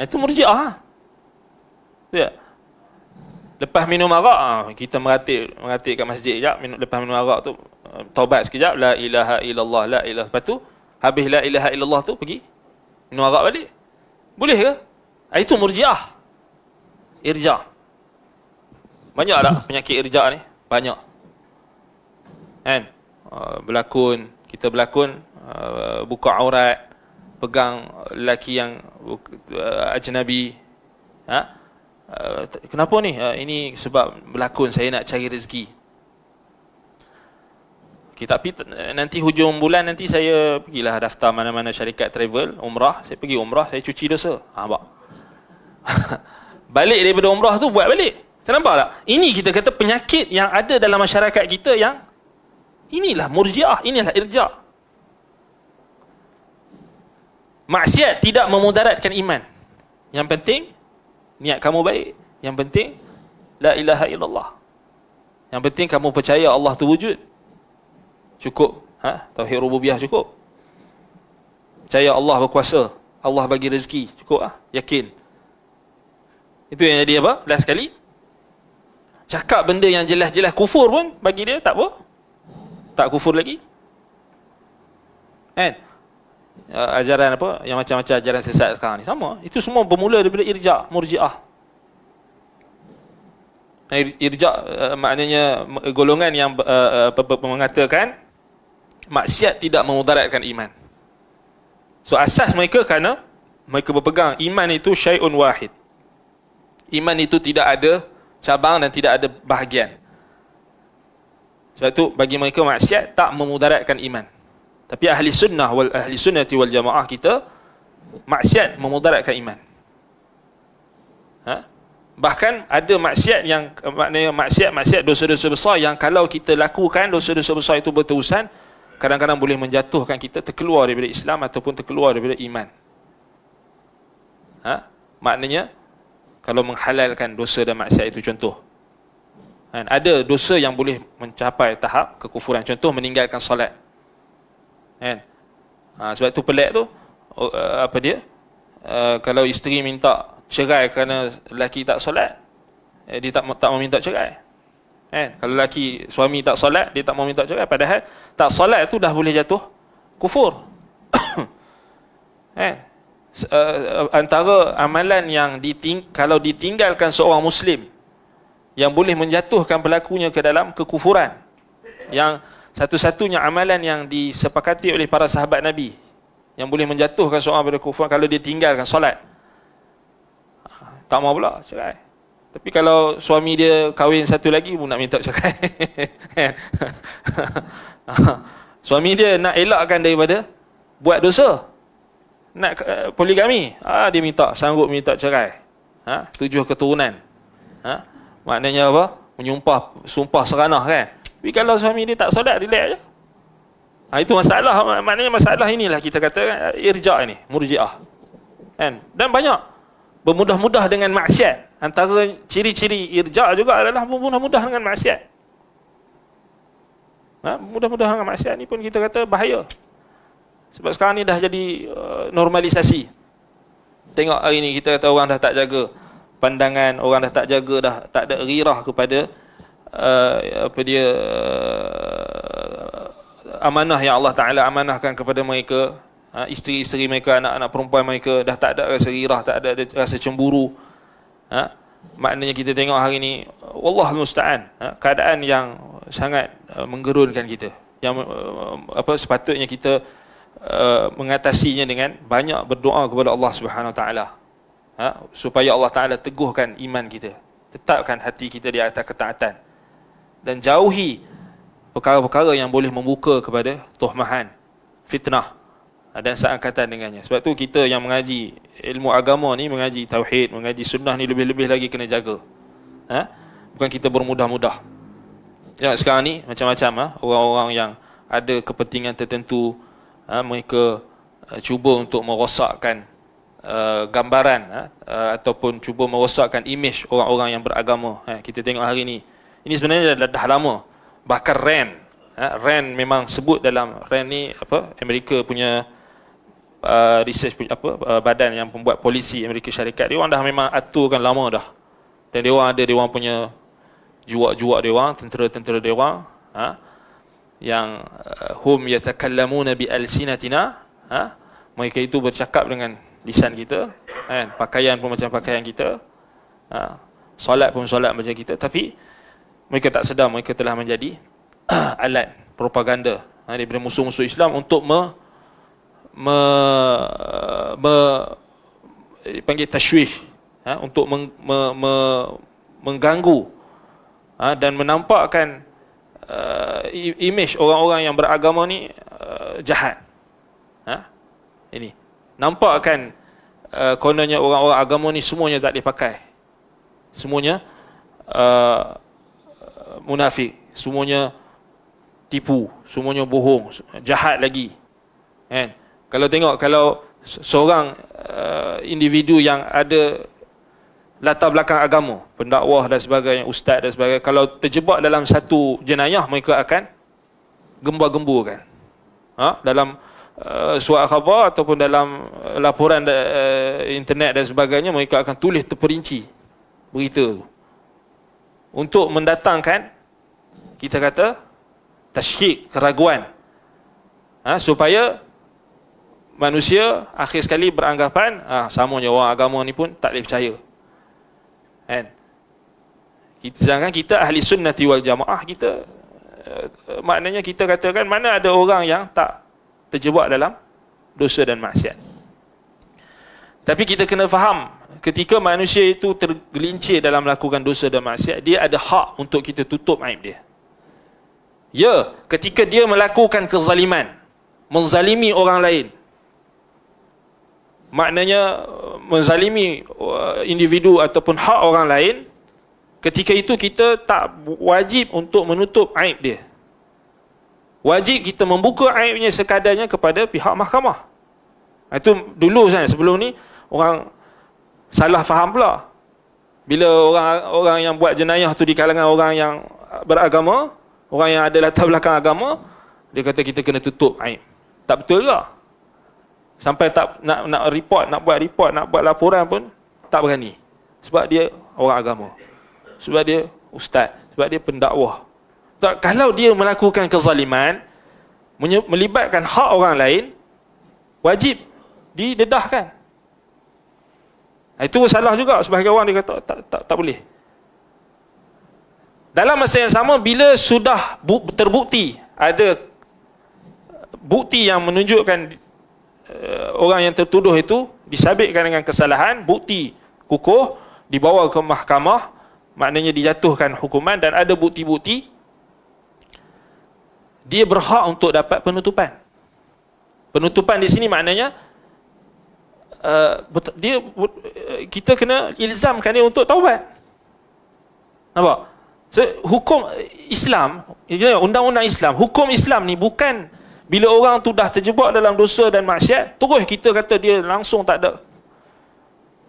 Itu murjiah. Ha? Betul tak? Lepas minum arak, ha, kita meratik, meratik kat masjid sekejap. Minum, lepas minum arak tu, eh, taubat sekejap. La ilaha illallah. La ilaha. Lepas tu, habis la ilaha illallah tu, pergi. Minum arak balik. Boleh ke? Ah, itu murjiah. Irja'. Banyak tak penyakit irja' ni? Banyak. Kan? Ah, berlakon, kita berlakon, ah, buka aurat, pegang lelaki yang ah, ajnabi. Ha? Kenapa ni? Ini sebab berlakon saya nak cari rezeki. Okay, tapi nanti hujung bulan nanti saya pergilah daftar mana-mana syarikat travel, umrah. Saya pergi umrah, saya cuci dosa. Ha, balik daripada umrah tu, buat balik. Saya nampak tak? Ini kita kata penyakit yang ada dalam masyarakat kita yang inilah murjiah, inilah irja'. Maksiat tidak memudaratkan iman. Yang penting, niat kamu baik. Yang penting, la ilaha illallah. Yang penting, kamu percaya Allah tu wujud. Cukup. Ha? Tauhid rububiah cukup. Percaya Allah berkuasa. Allah bagi rezeki. Cukup. Ha? Yakin. Itu yang jadi apa? Last sekali cakap benda yang jelas-jelas kufur pun bagi dia tak apa tak kufur lagi kan ya, ajaran apa yang macam-macam ajaran sesat sekarang ni sama itu semua bermula daripada irja murjiah irja uh, maknanya golongan yang uh, uh, mengatakan maksiat tidak memudaratkan iman so asas mereka kerana mereka berpegang iman itu syai'un wahid iman itu tidak ada cabang dan tidak ada bahagian. Sebab itu bagi mereka maksiat tak memudaratkan iman. Tapi ahli sunnah wal ahli sunnah wal jamaah kita maksiat memudaratkan iman. Ha? Bahkan ada maksiat yang maknanya maksiat maksiat dosa-dosa besar yang kalau kita lakukan dosa-dosa besar itu berterusan kadang-kadang boleh menjatuhkan kita terkeluar daripada Islam ataupun terkeluar daripada iman. Ha? Maknanya kalau menghalalkan dosa dan maksiat itu contoh. Kan? Ada dosa yang boleh mencapai tahap kekufuran. Contoh meninggalkan solat. Kan? Ha, sebab tu pelik tu, eh, apa dia? Uh, kalau isteri minta cerai kerana lelaki tak solat, eh, dia tak, tak meminta cerai. Kan? Kalau lelaki suami tak solat, dia tak meminta cerai. Padahal tak solat tu dah boleh jatuh kufur. kan? uh, antara amalan yang diting kalau ditinggalkan seorang muslim yang boleh menjatuhkan pelakunya ke dalam kekufuran yang satu-satunya amalan yang disepakati oleh para sahabat Nabi yang boleh menjatuhkan seorang pada kufur kalau dia tinggalkan solat tak mau pula cerai tapi kalau suami dia kahwin satu lagi pun nak minta cerai suami dia nak elakkan daripada buat dosa nak uh, poligami ah dia minta sanggup minta cerai ha tujuh keturunan ha maknanya apa menyumpah sumpah seranah kan tapi kalau suami dia tak solat relax je ha, itu masalah maknanya masalah inilah kita kata kan irja ini murjiah kan dan banyak bermudah-mudah dengan maksiat antara ciri-ciri irja juga adalah bermudah-mudah dengan maksiat ha? mudah-mudah dengan maksiat ni pun kita kata bahaya sebab sekarang ni dah jadi uh, normalisasi. Tengok hari ni kita kata orang dah tak jaga pandangan, orang dah tak jaga dah tak ada rirah kepada uh, apa dia uh, amanah yang Allah Taala amanahkan kepada mereka, uh, isteri-isteri mereka, anak-anak perempuan mereka dah tak ada rasa rirah, tak ada, ada rasa cemburu. Ha? Uh, maknanya kita tengok hari ini, wallahul musta'an, ha, keadaan yang sangat uh, menggerunkan kita. Yang uh, apa sepatutnya kita Eh, mengatasinya dengan banyak berdoa kepada Allah Subhanahu Wa Taala. Ha? supaya Allah Taala teguhkan iman kita, tetapkan hati kita di atas ketaatan dan jauhi perkara-perkara yang boleh membuka kepada tuhmahan, fitnah ha, dan seangkatan dengannya. Sebab tu kita yang mengaji ilmu agama ni mengaji tauhid, mengaji sunnah ni lebih-lebih lagi kena jaga. Ha? Bukan kita bermudah-mudah. Ya sekarang ni macam-macam ha? orang-orang yang ada kepentingan tertentu ha, mereka uh, cuba untuk merosakkan uh, gambaran ha, uh, ataupun cuba merosakkan imej orang-orang yang beragama. Ha, kita tengok hari ini. Ini sebenarnya dah, dah lama. Bahkan Ren. Ha, Ren memang sebut dalam Ren ni apa Amerika punya uh, research apa uh, badan yang membuat polisi Amerika Syarikat. Dia orang dah memang aturkan lama dah. Dan dia orang ada dia orang punya juak-juak dia orang, tentera-tentera dia orang. Ha, yang uh, hum yatakallamuna bi alsinatina ha mereka itu bercakap dengan lisan kita kan pakaian pun macam pakaian kita ha solat pun solat macam kita tapi mereka tak sedar mereka telah menjadi alat propaganda ha, daripada musuh-musuh Islam untuk me, me, me eh, panggil tashwish ha, untuk meng, me, me, mengganggu ha, dan menampakkan uh, image orang-orang yang beragama ni uh, jahat. Ha? Ini nampak kan uh, kononnya orang-orang agama ni semuanya tak dipakai. Semuanya uh, munafik, semuanya tipu, semuanya bohong, jahat lagi. Kan? Kalau tengok kalau seorang uh, individu yang ada latar belakang agama, pendakwah dan sebagainya, ustaz dan sebagainya, kalau terjebak dalam satu jenayah, mereka akan gembar-gemburkan. Ha? Dalam uh, eh, suara khabar ataupun dalam eh, laporan uh, internet dan sebagainya, mereka akan tulis terperinci berita itu. Untuk mendatangkan, kita kata, tashkik, keraguan. Ha? Supaya manusia akhir sekali beranggapan ah, sama je orang agama ni pun tak boleh percaya Kan? Kita jangan kita ahli sunnati wal jamaah kita eh, maknanya kita katakan mana ada orang yang tak terjebak dalam dosa dan maksiat. Tapi kita kena faham ketika manusia itu tergelincir dalam melakukan dosa dan maksiat, dia ada hak untuk kita tutup aib dia. Ya, ketika dia melakukan kezaliman, menzalimi orang lain, maknanya uh, menzalimi uh, individu ataupun hak orang lain ketika itu kita tak wajib untuk menutup aib dia wajib kita membuka aibnya sekadarnya kepada pihak mahkamah ha, itu dulu saya sebelum ni orang salah faham pula bila orang orang yang buat jenayah tu di kalangan orang yang beragama orang yang ada latar belakang agama dia kata kita kena tutup aib tak betul ke sampai tak nak nak report nak buat report nak buat laporan pun tak berani sebab dia orang agama sebab dia ustaz sebab dia pendakwah tak kalau dia melakukan kezaliman melibatkan hak orang lain wajib didedahkan itu salah juga sebahagian orang dia kata tak tak tak, boleh dalam masa yang sama bila sudah terbukti ada bukti yang menunjukkan Eh, orang yang tertuduh itu disabitkan dengan kesalahan, bukti kukuh, dibawa ke mahkamah, maknanya dijatuhkan hukuman dan ada bukti-bukti, dia berhak untuk dapat penutupan. Penutupan di sini maknanya, uh, dia uh, kita kena ilzamkan dia untuk taubat. Nampak? So, hukum Islam, undang-undang Islam, hukum Islam ni bukan bila orang tu dah terjebak dalam dosa dan maksiat, terus kita kata dia langsung tak ada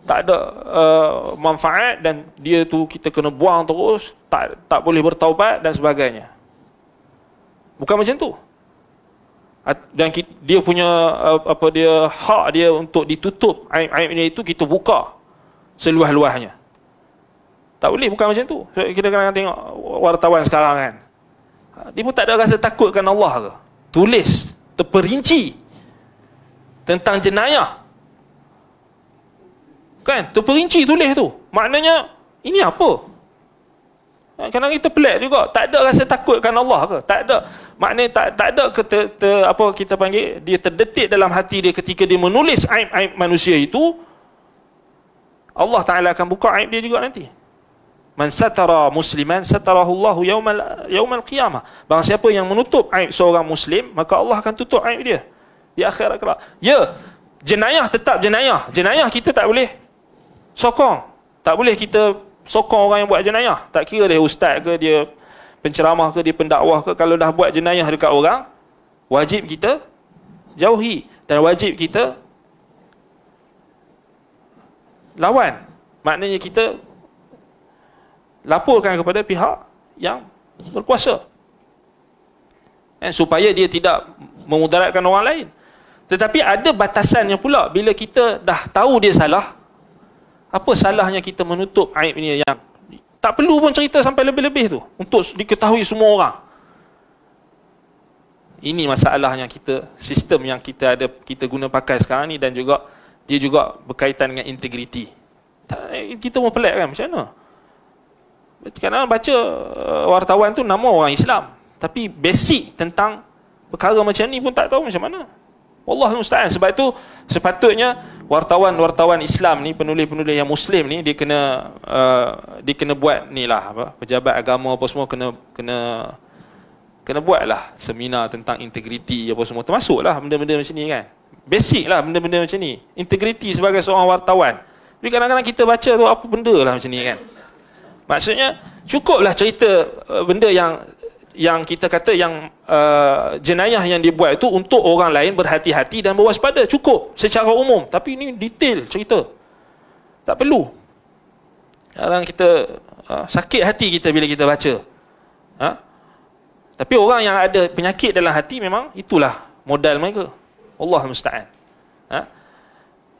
tak ada uh, manfaat dan dia tu kita kena buang terus, tak tak boleh bertaubat dan sebagainya. Bukan macam tu. Dan dia punya uh, apa dia hak dia untuk ditutup aib-aib ini itu kita buka seluas-luasnya. Tak boleh bukan macam tu. kita kena tengok wartawan sekarang kan. Dia pun tak ada rasa takutkan Allah ke? tulis terperinci tentang jenayah kan terperinci tulis tu maknanya ini apa eh, kadang-kadang kita pelik juga tak ada rasa takutkan Allah ke tak ada maknanya tak, tak ada ke ter, ter, apa kita panggil dia terdetik dalam hati dia ketika dia menulis aib-aib manusia itu Allah Ta'ala akan buka aib dia juga nanti Man satara musliman satarahu Allahu yaumal yaumal qiyamah. Barang siapa yang menutup aib seorang muslim, maka Allah akan tutup aib dia di akhirat kelak. Ya, jenayah tetap jenayah. Jenayah kita tak boleh sokong. Tak boleh kita sokong orang yang buat jenayah. Tak kira dia ustaz ke, dia penceramah ke, dia pendakwah ke. Kalau dah buat jenayah dekat orang, wajib kita jauhi. Dan wajib kita lawan. Maknanya kita laporkan kepada pihak yang berkuasa eh, supaya dia tidak memudaratkan orang lain tetapi ada batasannya pula bila kita dah tahu dia salah apa salahnya kita menutup aib ini yang tak perlu pun cerita sampai lebih-lebih tu untuk diketahui semua orang ini masalah yang kita sistem yang kita ada kita guna pakai sekarang ni dan juga dia juga berkaitan dengan integriti eh, kita pun pelik kan macam mana Kadang-kadang baca uh, wartawan tu nama orang Islam. Tapi basic tentang perkara macam ni pun tak tahu macam mana. Allah musta'an. Sebab itu sepatutnya wartawan-wartawan Islam ni, penulis-penulis yang Muslim ni, dia kena uh, dia kena buat ni lah. Apa, pejabat agama apa semua kena kena kena buat lah seminar tentang integriti apa semua. Termasuk lah benda-benda macam ni kan. Basic lah benda-benda macam ni. Integriti sebagai seorang wartawan. Tapi kadang-kadang kita baca tu apa benda lah macam ni kan. Maksudnya cukuplah cerita uh, benda yang yang kita kata yang uh, jenayah yang dibuat itu untuk orang lain berhati-hati dan berwaspada cukup secara umum tapi ini detail cerita tak perlu kadang kita uh, sakit hati kita bila kita baca ha? tapi orang yang ada penyakit dalam hati memang itulah modal mereka Allah musta'an ha?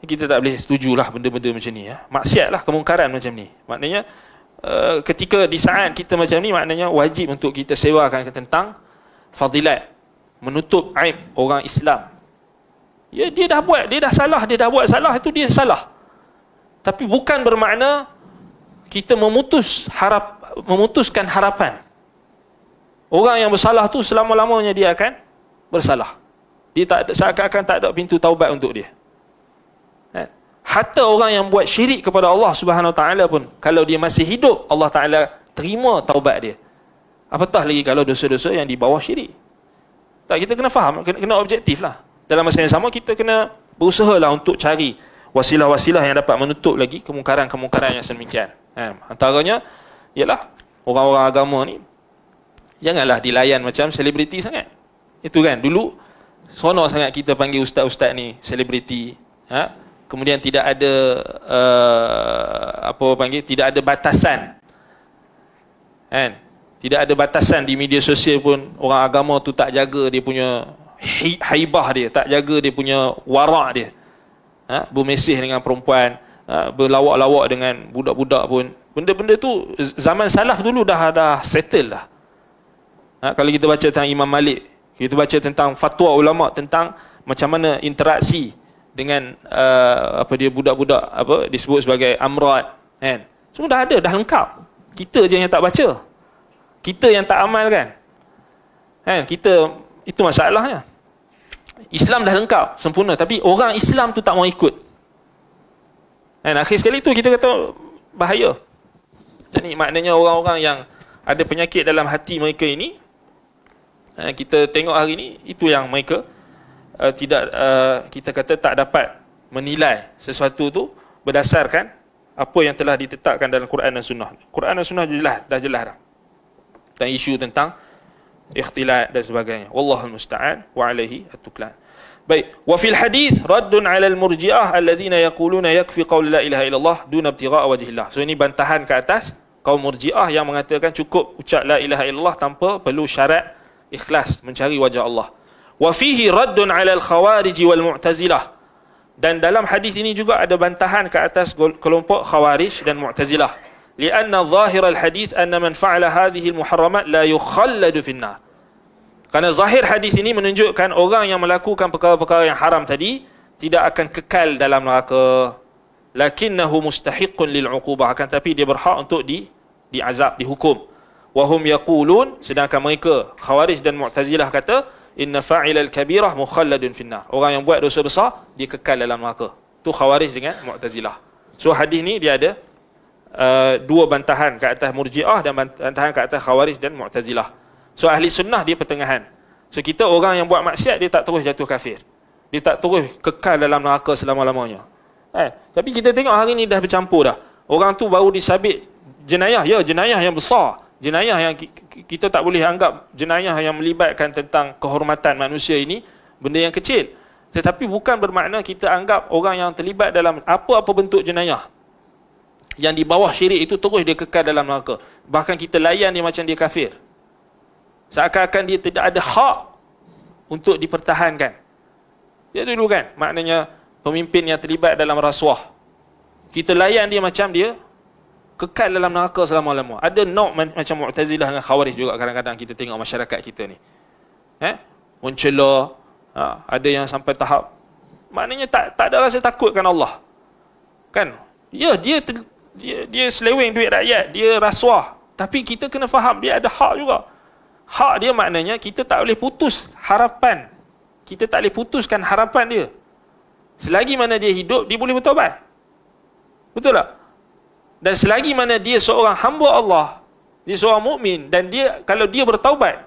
kita tak boleh setujulah benda-benda macam ni ya? Ha? maksiat lah kemungkaran macam ni maknanya Eh, ketika di saat kita macam ni maknanya wajib untuk kita sewakan tentang fadilat menutup aib orang Islam. Ya dia dah buat, dia dah salah, dia dah buat salah itu dia salah. Tapi bukan bermakna kita memutus harap memutuskan harapan. Orang yang bersalah tu selama-lamanya dia akan bersalah. Dia tak seakan-akan tak ada pintu taubat untuk dia. Hatta orang yang buat syirik kepada Allah Subhanahu Wa Taala pun kalau dia masih hidup Allah Taala terima taubat dia. Apatah lagi kalau dosa-dosa yang di bawah syirik. Tak kita kena faham, kena, kena objektif lah. Dalam masa yang sama kita kena berusaha lah untuk cari wasilah-wasilah yang dapat menutup lagi kemungkaran-kemungkaran yang semikian. Ha, antaranya ialah orang-orang agama ni janganlah dilayan macam selebriti sangat. Itu kan dulu sono sangat kita panggil ustaz-ustaz ni selebriti. Ha? kemudian tidak ada uh, apa panggil tidak ada batasan kan tidak ada batasan di media sosial pun orang agama tu tak jaga dia punya haibah dia tak jaga dia punya warak dia ha bermesih dengan perempuan ha? berlawak-lawak dengan budak-budak pun benda-benda tu zaman salaf dulu dah dah settle lah. ha? kalau kita baca tentang Imam Malik kita baca tentang fatwa ulama tentang macam mana interaksi dengan uh, apa dia budak-budak apa disebut sebagai amrat kan semua dah ada dah lengkap kita je yang tak baca kita yang tak amalkan kan kita itu masalahnya Islam dah lengkap sempurna tapi orang Islam tu tak mau ikut kan akhir sekali tu kita kata bahaya jadi maknanya orang-orang yang ada penyakit dalam hati mereka ini eh, kita tengok hari ini itu yang mereka uh, tidak uh, kita kata tak dapat menilai sesuatu tu berdasarkan apa yang telah ditetapkan dalam Quran dan Sunnah. Quran dan Sunnah jelas, dah jelas dah. Tentang isu tentang ikhtilat dan sebagainya. Wallahul musta'an wa alaihi atuklan. Baik, wa fil hadis raddun 'ala al murji'ah alladhina yaquluna yakfi qaul la ilaha illallah duna ibtigha'a wajhillah. So ini bantahan ke atas kaum murji'ah yang mengatakan cukup ucap la ilaha illallah tanpa perlu syarat ikhlas mencari wajah Allah wa fihi raddun 'ala al-khawarij wal mu'tazilah dan dalam hadis ini juga ada bantahan ke atas kelompok khawarij dan mu'tazilah li'anna zahir al-hadis anna man fa'ala hadhihi al-muharramat la yukhalladu fi an-nar kerana zahir hadis ini menunjukkan orang yang melakukan perkara-perkara yang haram tadi tidak akan kekal dalam neraka lakinnahu mustahiqqun lil'uqubah akan tapi dia berhak untuk di diazab dihukum wahum yaqulun sedangkan mereka khawarij dan mu'tazilah kata inna fa'ilal kabirah mukhalladun finnar. Orang yang buat dosa besar, dia kekal dalam neraka. Tu khawarij dengan mu'tazilah. So hadis ni dia ada uh, dua bantahan ke atas murjiah dan bantahan ke atas khawarij dan mu'tazilah. So ahli sunnah dia pertengahan. So kita orang yang buat maksiat, dia tak terus jatuh kafir. Dia tak terus kekal dalam neraka selama-lamanya. Eh, tapi kita tengok hari ni dah bercampur dah. Orang tu baru disabit jenayah. Ya, jenayah yang besar jenayah yang kita tak boleh anggap jenayah yang melibatkan tentang kehormatan manusia ini benda yang kecil tetapi bukan bermakna kita anggap orang yang terlibat dalam apa-apa bentuk jenayah yang di bawah syirik itu terus dia kekal dalam neraka bahkan kita layan dia macam dia kafir seakan-akan dia tidak ada hak untuk dipertahankan dia dulu kan maknanya pemimpin yang terlibat dalam rasuah kita layan dia macam dia kekal dalam neraka selama-lama. Ada nok macam Mu'tazilah dengan Khawarij juga kadang-kadang kita tengok masyarakat kita ni. Eh? Mencela, ha, ada yang sampai tahap maknanya tak tak ada rasa takutkan Allah. Kan? Ya, dia dia dia seleweng duit rakyat, dia rasuah. Tapi kita kena faham dia ada hak juga. Hak dia maknanya kita tak boleh putus harapan. Kita tak boleh putuskan harapan dia. Selagi mana dia hidup, dia boleh bertobat. Betul tak? dan selagi mana dia seorang hamba Allah dia seorang mukmin dan dia kalau dia bertaubat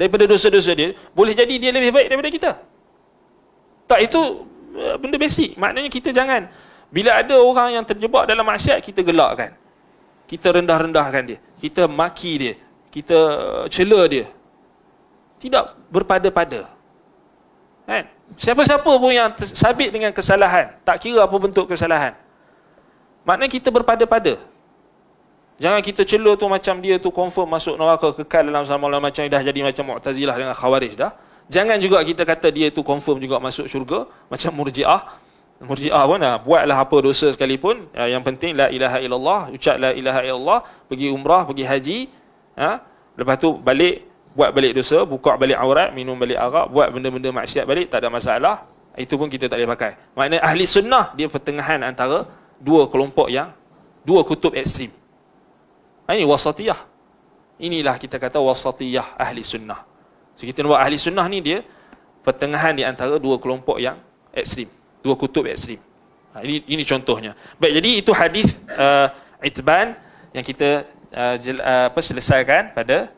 daripada dosa-dosa dia boleh jadi dia lebih baik daripada kita tak itu eh, benda basic maknanya kita jangan bila ada orang yang terjebak dalam maksiat kita gelakkan kita rendah-rendahkan dia kita maki dia kita eh, cela dia tidak berpada-pada kan siapa-siapa pun yang sabit dengan kesalahan tak kira apa bentuk kesalahan Maknanya kita berpada-pada. Jangan kita celur tu macam dia tu confirm masuk neraka kekal dalam sama macam dah jadi macam Mu'tazilah dengan Khawarij dah. Jangan juga kita kata dia tu confirm juga masuk syurga macam Murji'ah. Murji'ah pun lah. Buatlah apa dosa sekalipun. Ya, yang penting la ilaha illallah. Ucap la ilaha illallah. Pergi umrah, pergi haji. Ha? Lepas tu balik. Buat balik dosa. Buka balik aurat. Minum balik arak. Buat benda-benda maksiat balik. Tak ada masalah. Itu pun kita tak boleh pakai. Maknanya ahli sunnah dia pertengahan antara dua kelompok yang dua kutub ekstrim. Ha, ini wasatiyah. Inilah kita kata wasatiyah ahli sunnah. So kita nampak ahli sunnah ni dia pertengahan di antara dua kelompok yang ekstrim. Dua kutub ekstrim. Ha, ini, ini contohnya. Baik, jadi itu hadis uh, itban yang kita uh, uh, apa, selesaikan pada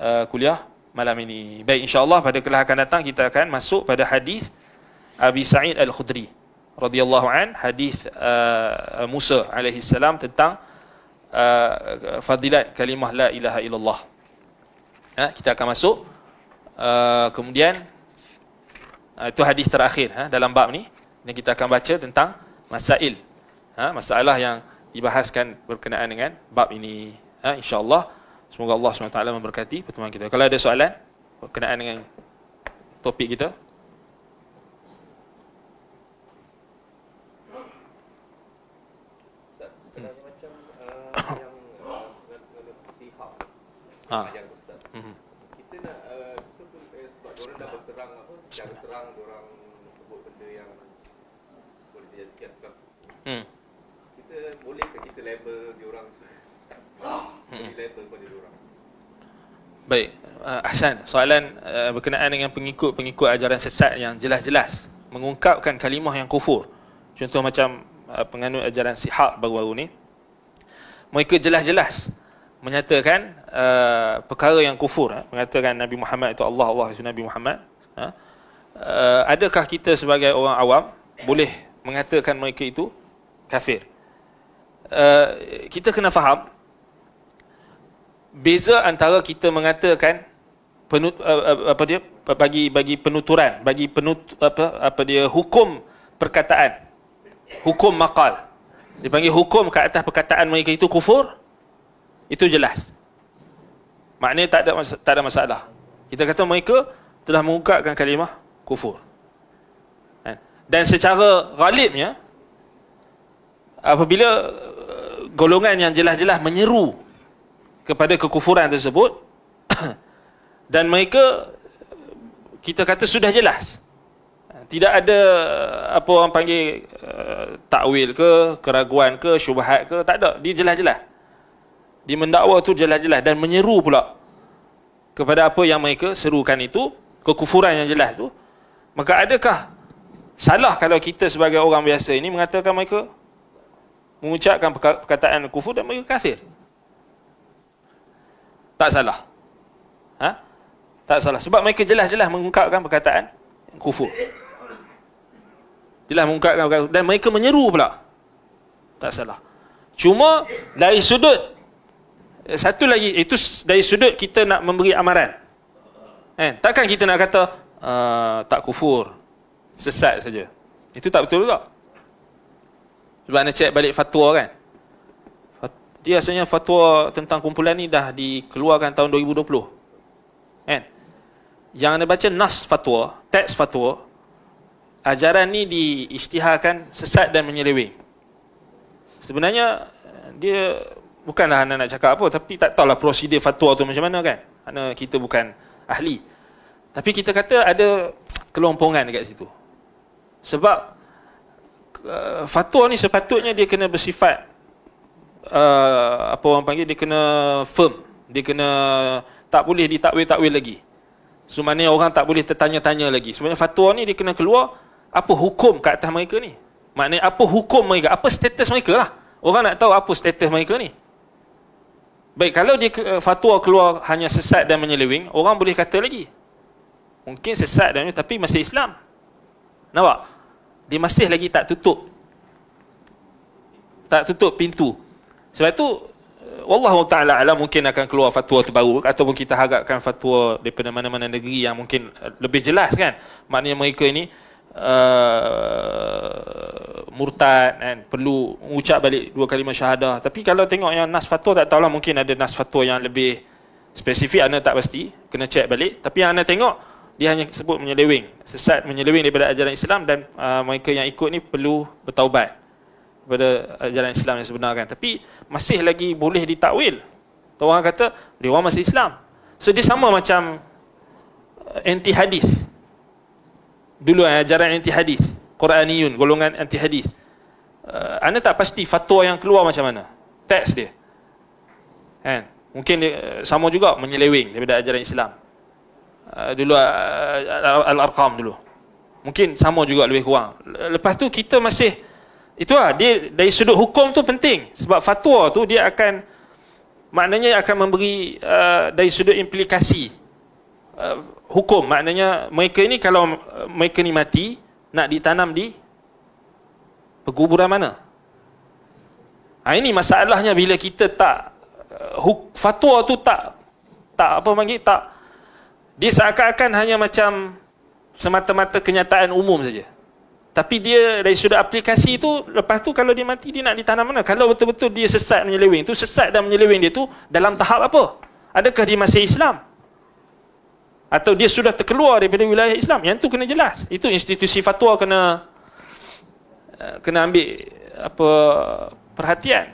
uh, kuliah malam ini. Baik, insyaAllah pada kelas akan datang kita akan masuk pada hadis Abi Sa'id Al-Khudri radhiyallahu an hadis uh, uh, Musa alaihi salam tentang uh, uh, fadilat kalimah la ilaha illallah. Ha, kita akan masuk uh, kemudian uh, itu hadis terakhir ha, dalam bab ni yang kita akan baca tentang masail. Ha, masalah yang dibahaskan berkenaan dengan bab ini. Ha, InsyaAllah. Semoga Allah SWT memberkati pertemuan kita. Kalau ada soalan berkenaan dengan topik kita, ha. sesat. Mhm. Kita nak uh, kita pun eh, sebab Bismillah. orang dah berterang apa secara terang orang sebut benda yang boleh dijadikan kan. Hmm. Kita boleh ke kita label dia orang kita hmm. label orang. Baik, uh, Ahsan, soalan uh, berkenaan dengan pengikut-pengikut ajaran sesat yang jelas-jelas mengungkapkan kalimah yang kufur. Contoh macam uh, penganut ajaran sihab baru-baru ni. Mereka jelas-jelas menyatakan uh, perkara yang kufur eh, mengatakan Nabi Muhammad itu Allah Allah itu Nabi Muhammad eh, uh, adakah kita sebagai orang awam boleh mengatakan mereka itu kafir uh, kita kena faham beza antara kita mengatakan penut, uh, uh apa dia bagi bagi penuturan bagi penut apa apa dia hukum perkataan hukum maqal dipanggil hukum ke atas perkataan mereka itu kufur itu jelas. Maknanya tak ada tak ada masalah. Kita kata mereka telah mengungkapkan kalimah kufur. Kan? Dan secara ghalibnya apabila uh, golongan yang jelas-jelas menyeru kepada kekufuran tersebut dan mereka kita kata sudah jelas tidak ada uh, apa orang panggil uh, takwil ke keraguan ke syubhat ke tak ada dia jelas-jelas di mendakwa tu jelas-jelas dan menyeru pula kepada apa yang mereka serukan itu kekufuran yang jelas tu maka adakah salah kalau kita sebagai orang biasa ini mengatakan mereka mengucapkan perkataan kufur dan mereka kafir tak salah ha? tak salah sebab mereka jelas-jelas mengungkapkan perkataan kufur jelas mengungkapkan perkataan dan mereka menyeru pula tak salah cuma dari sudut Eh, satu lagi itu dari sudut kita nak memberi amaran. Eh, takkan kita nak kata uh, tak kufur. Sesat saja. Itu tak betul juga. Sebab nak cek balik fatwa kan. Dia asalnya fatwa tentang kumpulan ni dah dikeluarkan tahun 2020. Kan? Yang anda baca nas fatwa, teks fatwa, ajaran ni diisytiharkan sesat dan menyeleweng. Sebenarnya dia bukanlah anak nak cakap apa tapi tak tahulah prosedur fatwa tu macam mana kan kerana kita bukan ahli tapi kita kata ada kelompongan dekat situ sebab uh, fatwa ni sepatutnya dia kena bersifat uh, apa orang panggil dia kena firm dia kena tak boleh ditakwil-takwil lagi Sebenarnya orang tak boleh tertanya-tanya lagi Sebenarnya fatwa ni dia kena keluar Apa hukum kat atas mereka ni Maknanya apa hukum mereka Apa status mereka lah Orang nak tahu apa status mereka ni Baik, kalau dia eh, fatwa keluar hanya sesat dan menyeliwing, orang boleh kata lagi. Mungkin sesat dan tapi masih Islam. Nampak? Dia masih lagi tak tutup. Tak tutup pintu. Sebab itu eh, Allah ta'ala alam mungkin akan keluar fatwa terbaru ataupun kita harapkan fatwa daripada mana-mana negeri yang mungkin eh, lebih jelas kan. Maknanya mereka ini murtad kan perlu ucap balik dua kalimah syahadah tapi kalau tengok yang nas fatwa tak tahulah mungkin ada nas fatwa yang lebih spesifik anda tak pasti kena cek balik tapi yang anda tengok dia hanya sebut menyeleweng sesat menyeleweng daripada ajaran Islam dan uh, mereka yang ikut ni perlu bertaubat daripada ajaran Islam yang sebenar kan tapi masih lagi boleh ditakwil orang kata dia orang masih Islam so dia sama macam uh, anti hadis dulu eh, ajaran anti hadis Quraniyun, golongan anti hadis. Uh, anda tak pasti fatwa yang keluar macam mana. Teks dia. Kan? Mungkin dia, uh, sama juga menyeleweng daripada ajaran Islam. Uh, dulu uh, Al-Arqam dulu. Mungkin sama juga lebih kurang. Lepas tu kita masih itu ah dia dari sudut hukum tu penting sebab fatwa tu dia akan maknanya akan memberi uh, dari sudut implikasi uh, hukum maknanya mereka ini kalau uh, mereka ni mati nak ditanam di perkuburan mana? Ha, ini masalahnya bila kita tak uh, fatwa tu tak tak apa panggil tak dia seakan-akan hanya macam semata-mata kenyataan umum saja. Tapi dia dari sudut aplikasi itu lepas tu kalau dia mati dia nak ditanam mana? Kalau betul-betul dia sesat menyeleweng, tu sesat dan menyeleweng dia tu dalam tahap apa? Adakah dia masih Islam? atau dia sudah terkeluar daripada wilayah Islam yang tu kena jelas itu institusi fatwa kena eh, kena ambil apa perhatian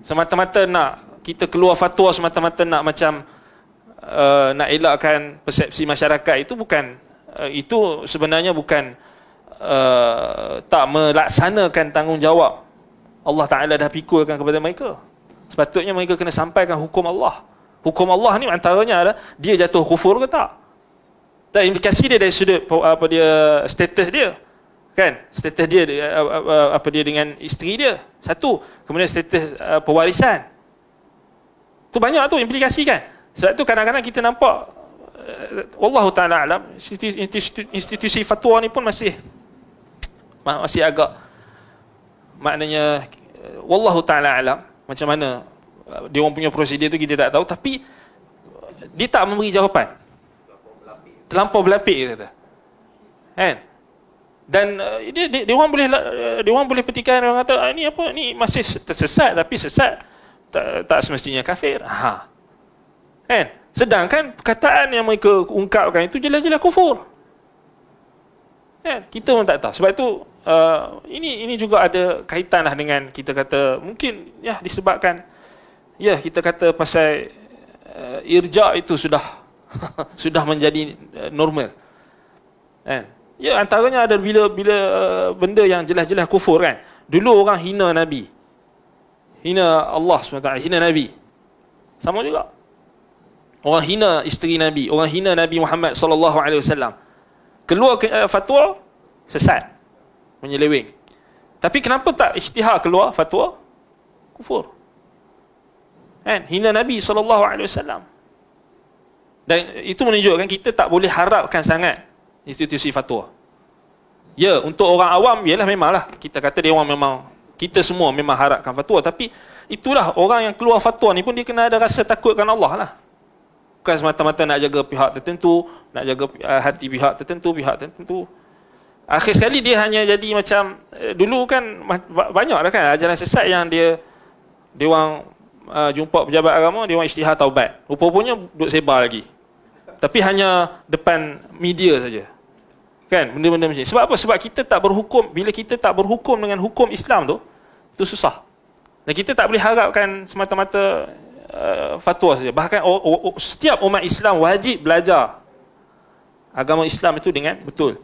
semata-mata nak kita keluar fatwa semata-mata nak macam uh, nak elakkan persepsi masyarakat itu bukan uh, itu sebenarnya bukan uh, tak melaksanakan tanggungjawab Allah Taala dah pikulkan kepada mereka sepatutnya mereka kena sampaikan hukum Allah hukum Allah ni antaranya adalah dia jatuh kufur ke tak tak implikasi dia dari sudut apa dia status dia kan status dia apa dia dengan isteri dia satu kemudian status pewarisan tu banyak tu implikasi kan sebab tu kadang-kadang kita nampak eh, wallahu taala alam institusi fatwa ni pun masih masih agak maknanya eh, wallahu taala alam macam mana eh, dia orang punya prosedur tu kita tak tahu tapi dia tak memberi jawapan terlampau berlapik dia kata. Kan? Dan uh, dia, dia, dia orang boleh uh, dia orang boleh petikan orang kata ah, ini apa ni masih tersesat tapi sesat tak, tak semestinya kafir. Ha. Kan? Sedangkan perkataan yang mereka ungkapkan itu jelas-jelas kufur. Kan? Kita pun tak tahu. Sebab itu uh, ini ini juga ada kaitanlah dengan kita kata mungkin ya disebabkan ya kita kata pasal uh, irja itu sudah sudah menjadi eh, normal. Kan? Ya antaranya ada bila bila eh, benda yang jelas-jelas kufur kan. Dulu orang hina Nabi. Hina Allah SWT, hina Nabi. Sama juga. Orang hina isteri Nabi, orang hina Nabi Muhammad sallallahu alaihi wasallam. Keluar ke, uh, fatwa sesat. Menyeleweng. Tapi kenapa tak ijtihad keluar fatwa kufur? Kan? Hina Nabi sallallahu alaihi wasallam. Dan itu menunjukkan kita tak boleh harapkan sangat institusi fatwa. Ya, untuk orang awam, ialah memanglah. Kita kata dia orang memang, kita semua memang harapkan fatwa. Tapi itulah orang yang keluar fatwa ni pun dia kena ada rasa takutkan Allah lah. Bukan semata-mata nak jaga pihak tertentu, nak jaga eh, hati pihak tertentu, pihak tertentu. Akhir sekali dia hanya jadi macam, eh, dulu kan banyak dah kan ajaran sesat yang dia, dia orang uh, jumpa pejabat agama, dia orang isytihar taubat. Rupa-rupanya duduk sebar lagi tapi hanya depan media saja. Kan? Benda-benda macam ni. Sebab apa? Sebab kita tak berhukum, bila kita tak berhukum dengan hukum Islam tu, tu susah. Dan kita tak boleh harapkan semata-mata uh, fatwa saja. Bahkan o, o, o, setiap umat Islam wajib belajar agama Islam itu dengan betul.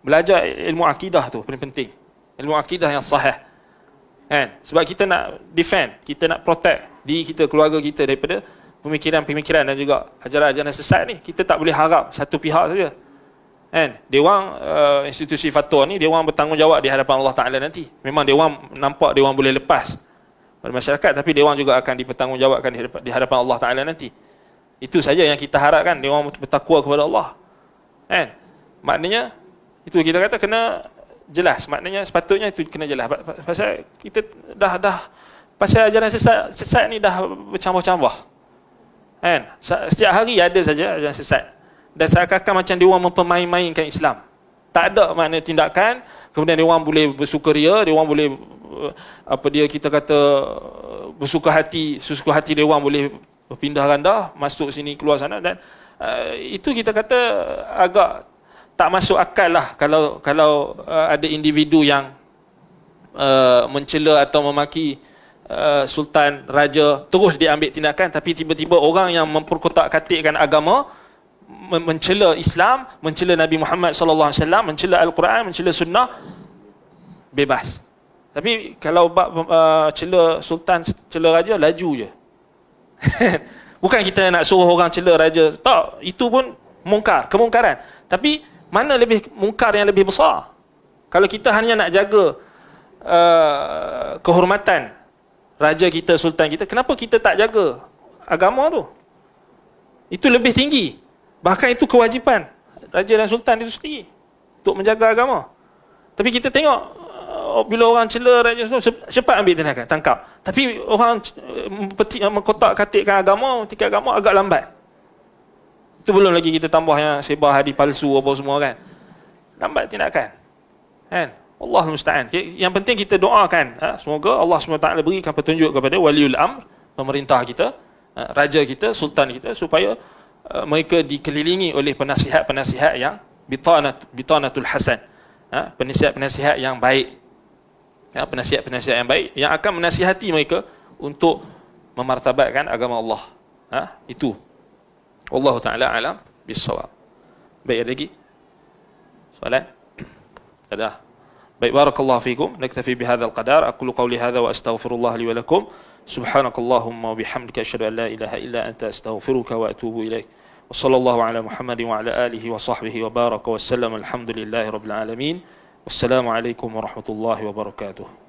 Belajar ilmu akidah tu paling penting. Ilmu akidah yang sahih. Kan? Sebab kita nak defend, kita nak protect diri kita, keluarga kita daripada pemikiran-pemikiran dan juga ajaran-ajaran yang sesat ni kita tak boleh harap satu pihak saja kan dewan uh, eh, institusi fatwa ni dewan bertanggungjawab di hadapan Allah Taala nanti memang dewan nampak dewan boleh lepas pada masyarakat tapi dewan juga akan dipertanggungjawabkan di hadapan Allah Taala nanti itu saja yang kita harapkan dewan bertakwa kepada Allah kan maknanya itu kita kata kena jelas maknanya sepatutnya itu kena jelas pasal kita dah dah pasal ajaran sesat sesat ni dah bercampur-campur Kan? Setiap hari ada saja yang sesat. Dan seakan-akan macam dia orang mempermain-mainkan Islam. Tak ada makna tindakan, kemudian dia orang boleh bersukaria, dia orang boleh eh, apa dia kita kata eh, bersuka hati, sesuka hati dia orang boleh berpindah randa, masuk sini keluar sana dan uh, itu kita kata agak tak masuk akal lah kalau kalau uh, ada individu yang uh, mencela atau memaki Uh, sultan, raja terus diambil tindakan tapi tiba-tiba orang yang memperkotak katikkan agama mencela Islam, mencela Nabi Muhammad sallallahu alaihi wasallam, mencela al-Quran, mencela sunnah bebas. Tapi kalau bab uh, cela sultan, cela raja laju je. Bukan kita nak suruh orang cela raja. Tak, itu pun mungkar, kemungkaran. Tapi mana lebih mungkar yang lebih besar? Kalau kita hanya nak jaga uh, kehormatan raja kita, sultan kita, kenapa kita tak jaga agama tu? Itu lebih tinggi. Bahkan itu kewajipan raja dan sultan itu sendiri untuk menjaga agama. Tapi kita tengok uh, bila orang cela raja sultan cepat ambil tindakan, tangkap. Tapi orang petik mengkotak katikkan agama, tiket agama agak lambat. Itu belum lagi kita tambah yang sebar hadis palsu apa semua kan. Lambat tindakan. Kan? Allah musta'an. Yang penting kita doakan ha, semoga Allah SWT berikan petunjuk kepada waliul amr, pemerintah kita, ha, raja kita, sultan kita supaya ha, mereka dikelilingi oleh penasihat-penasihat yang bitanat, bitanatul hasan. Penasihat-penasihat yang baik. Ya, penasihat-penasihat yang baik yang akan menasihati mereka untuk memartabatkan agama Allah. itu. Allah Ta'ala alam bisawab. Baik lagi? Soalan? Ada? طيب بارك الله فيكم نكتفي بهذا القدر أقول قولي هذا وأستغفر الله لي ولكم سبحانك اللهم وبحمدك أشهد أن لا إله إلا أنت أستغفرك وأتوب إليك وصلى الله على محمد وعلى آله وصحبه وبارك وسلم الحمد لله رب العالمين والسلام عليكم ورحمة الله وبركاته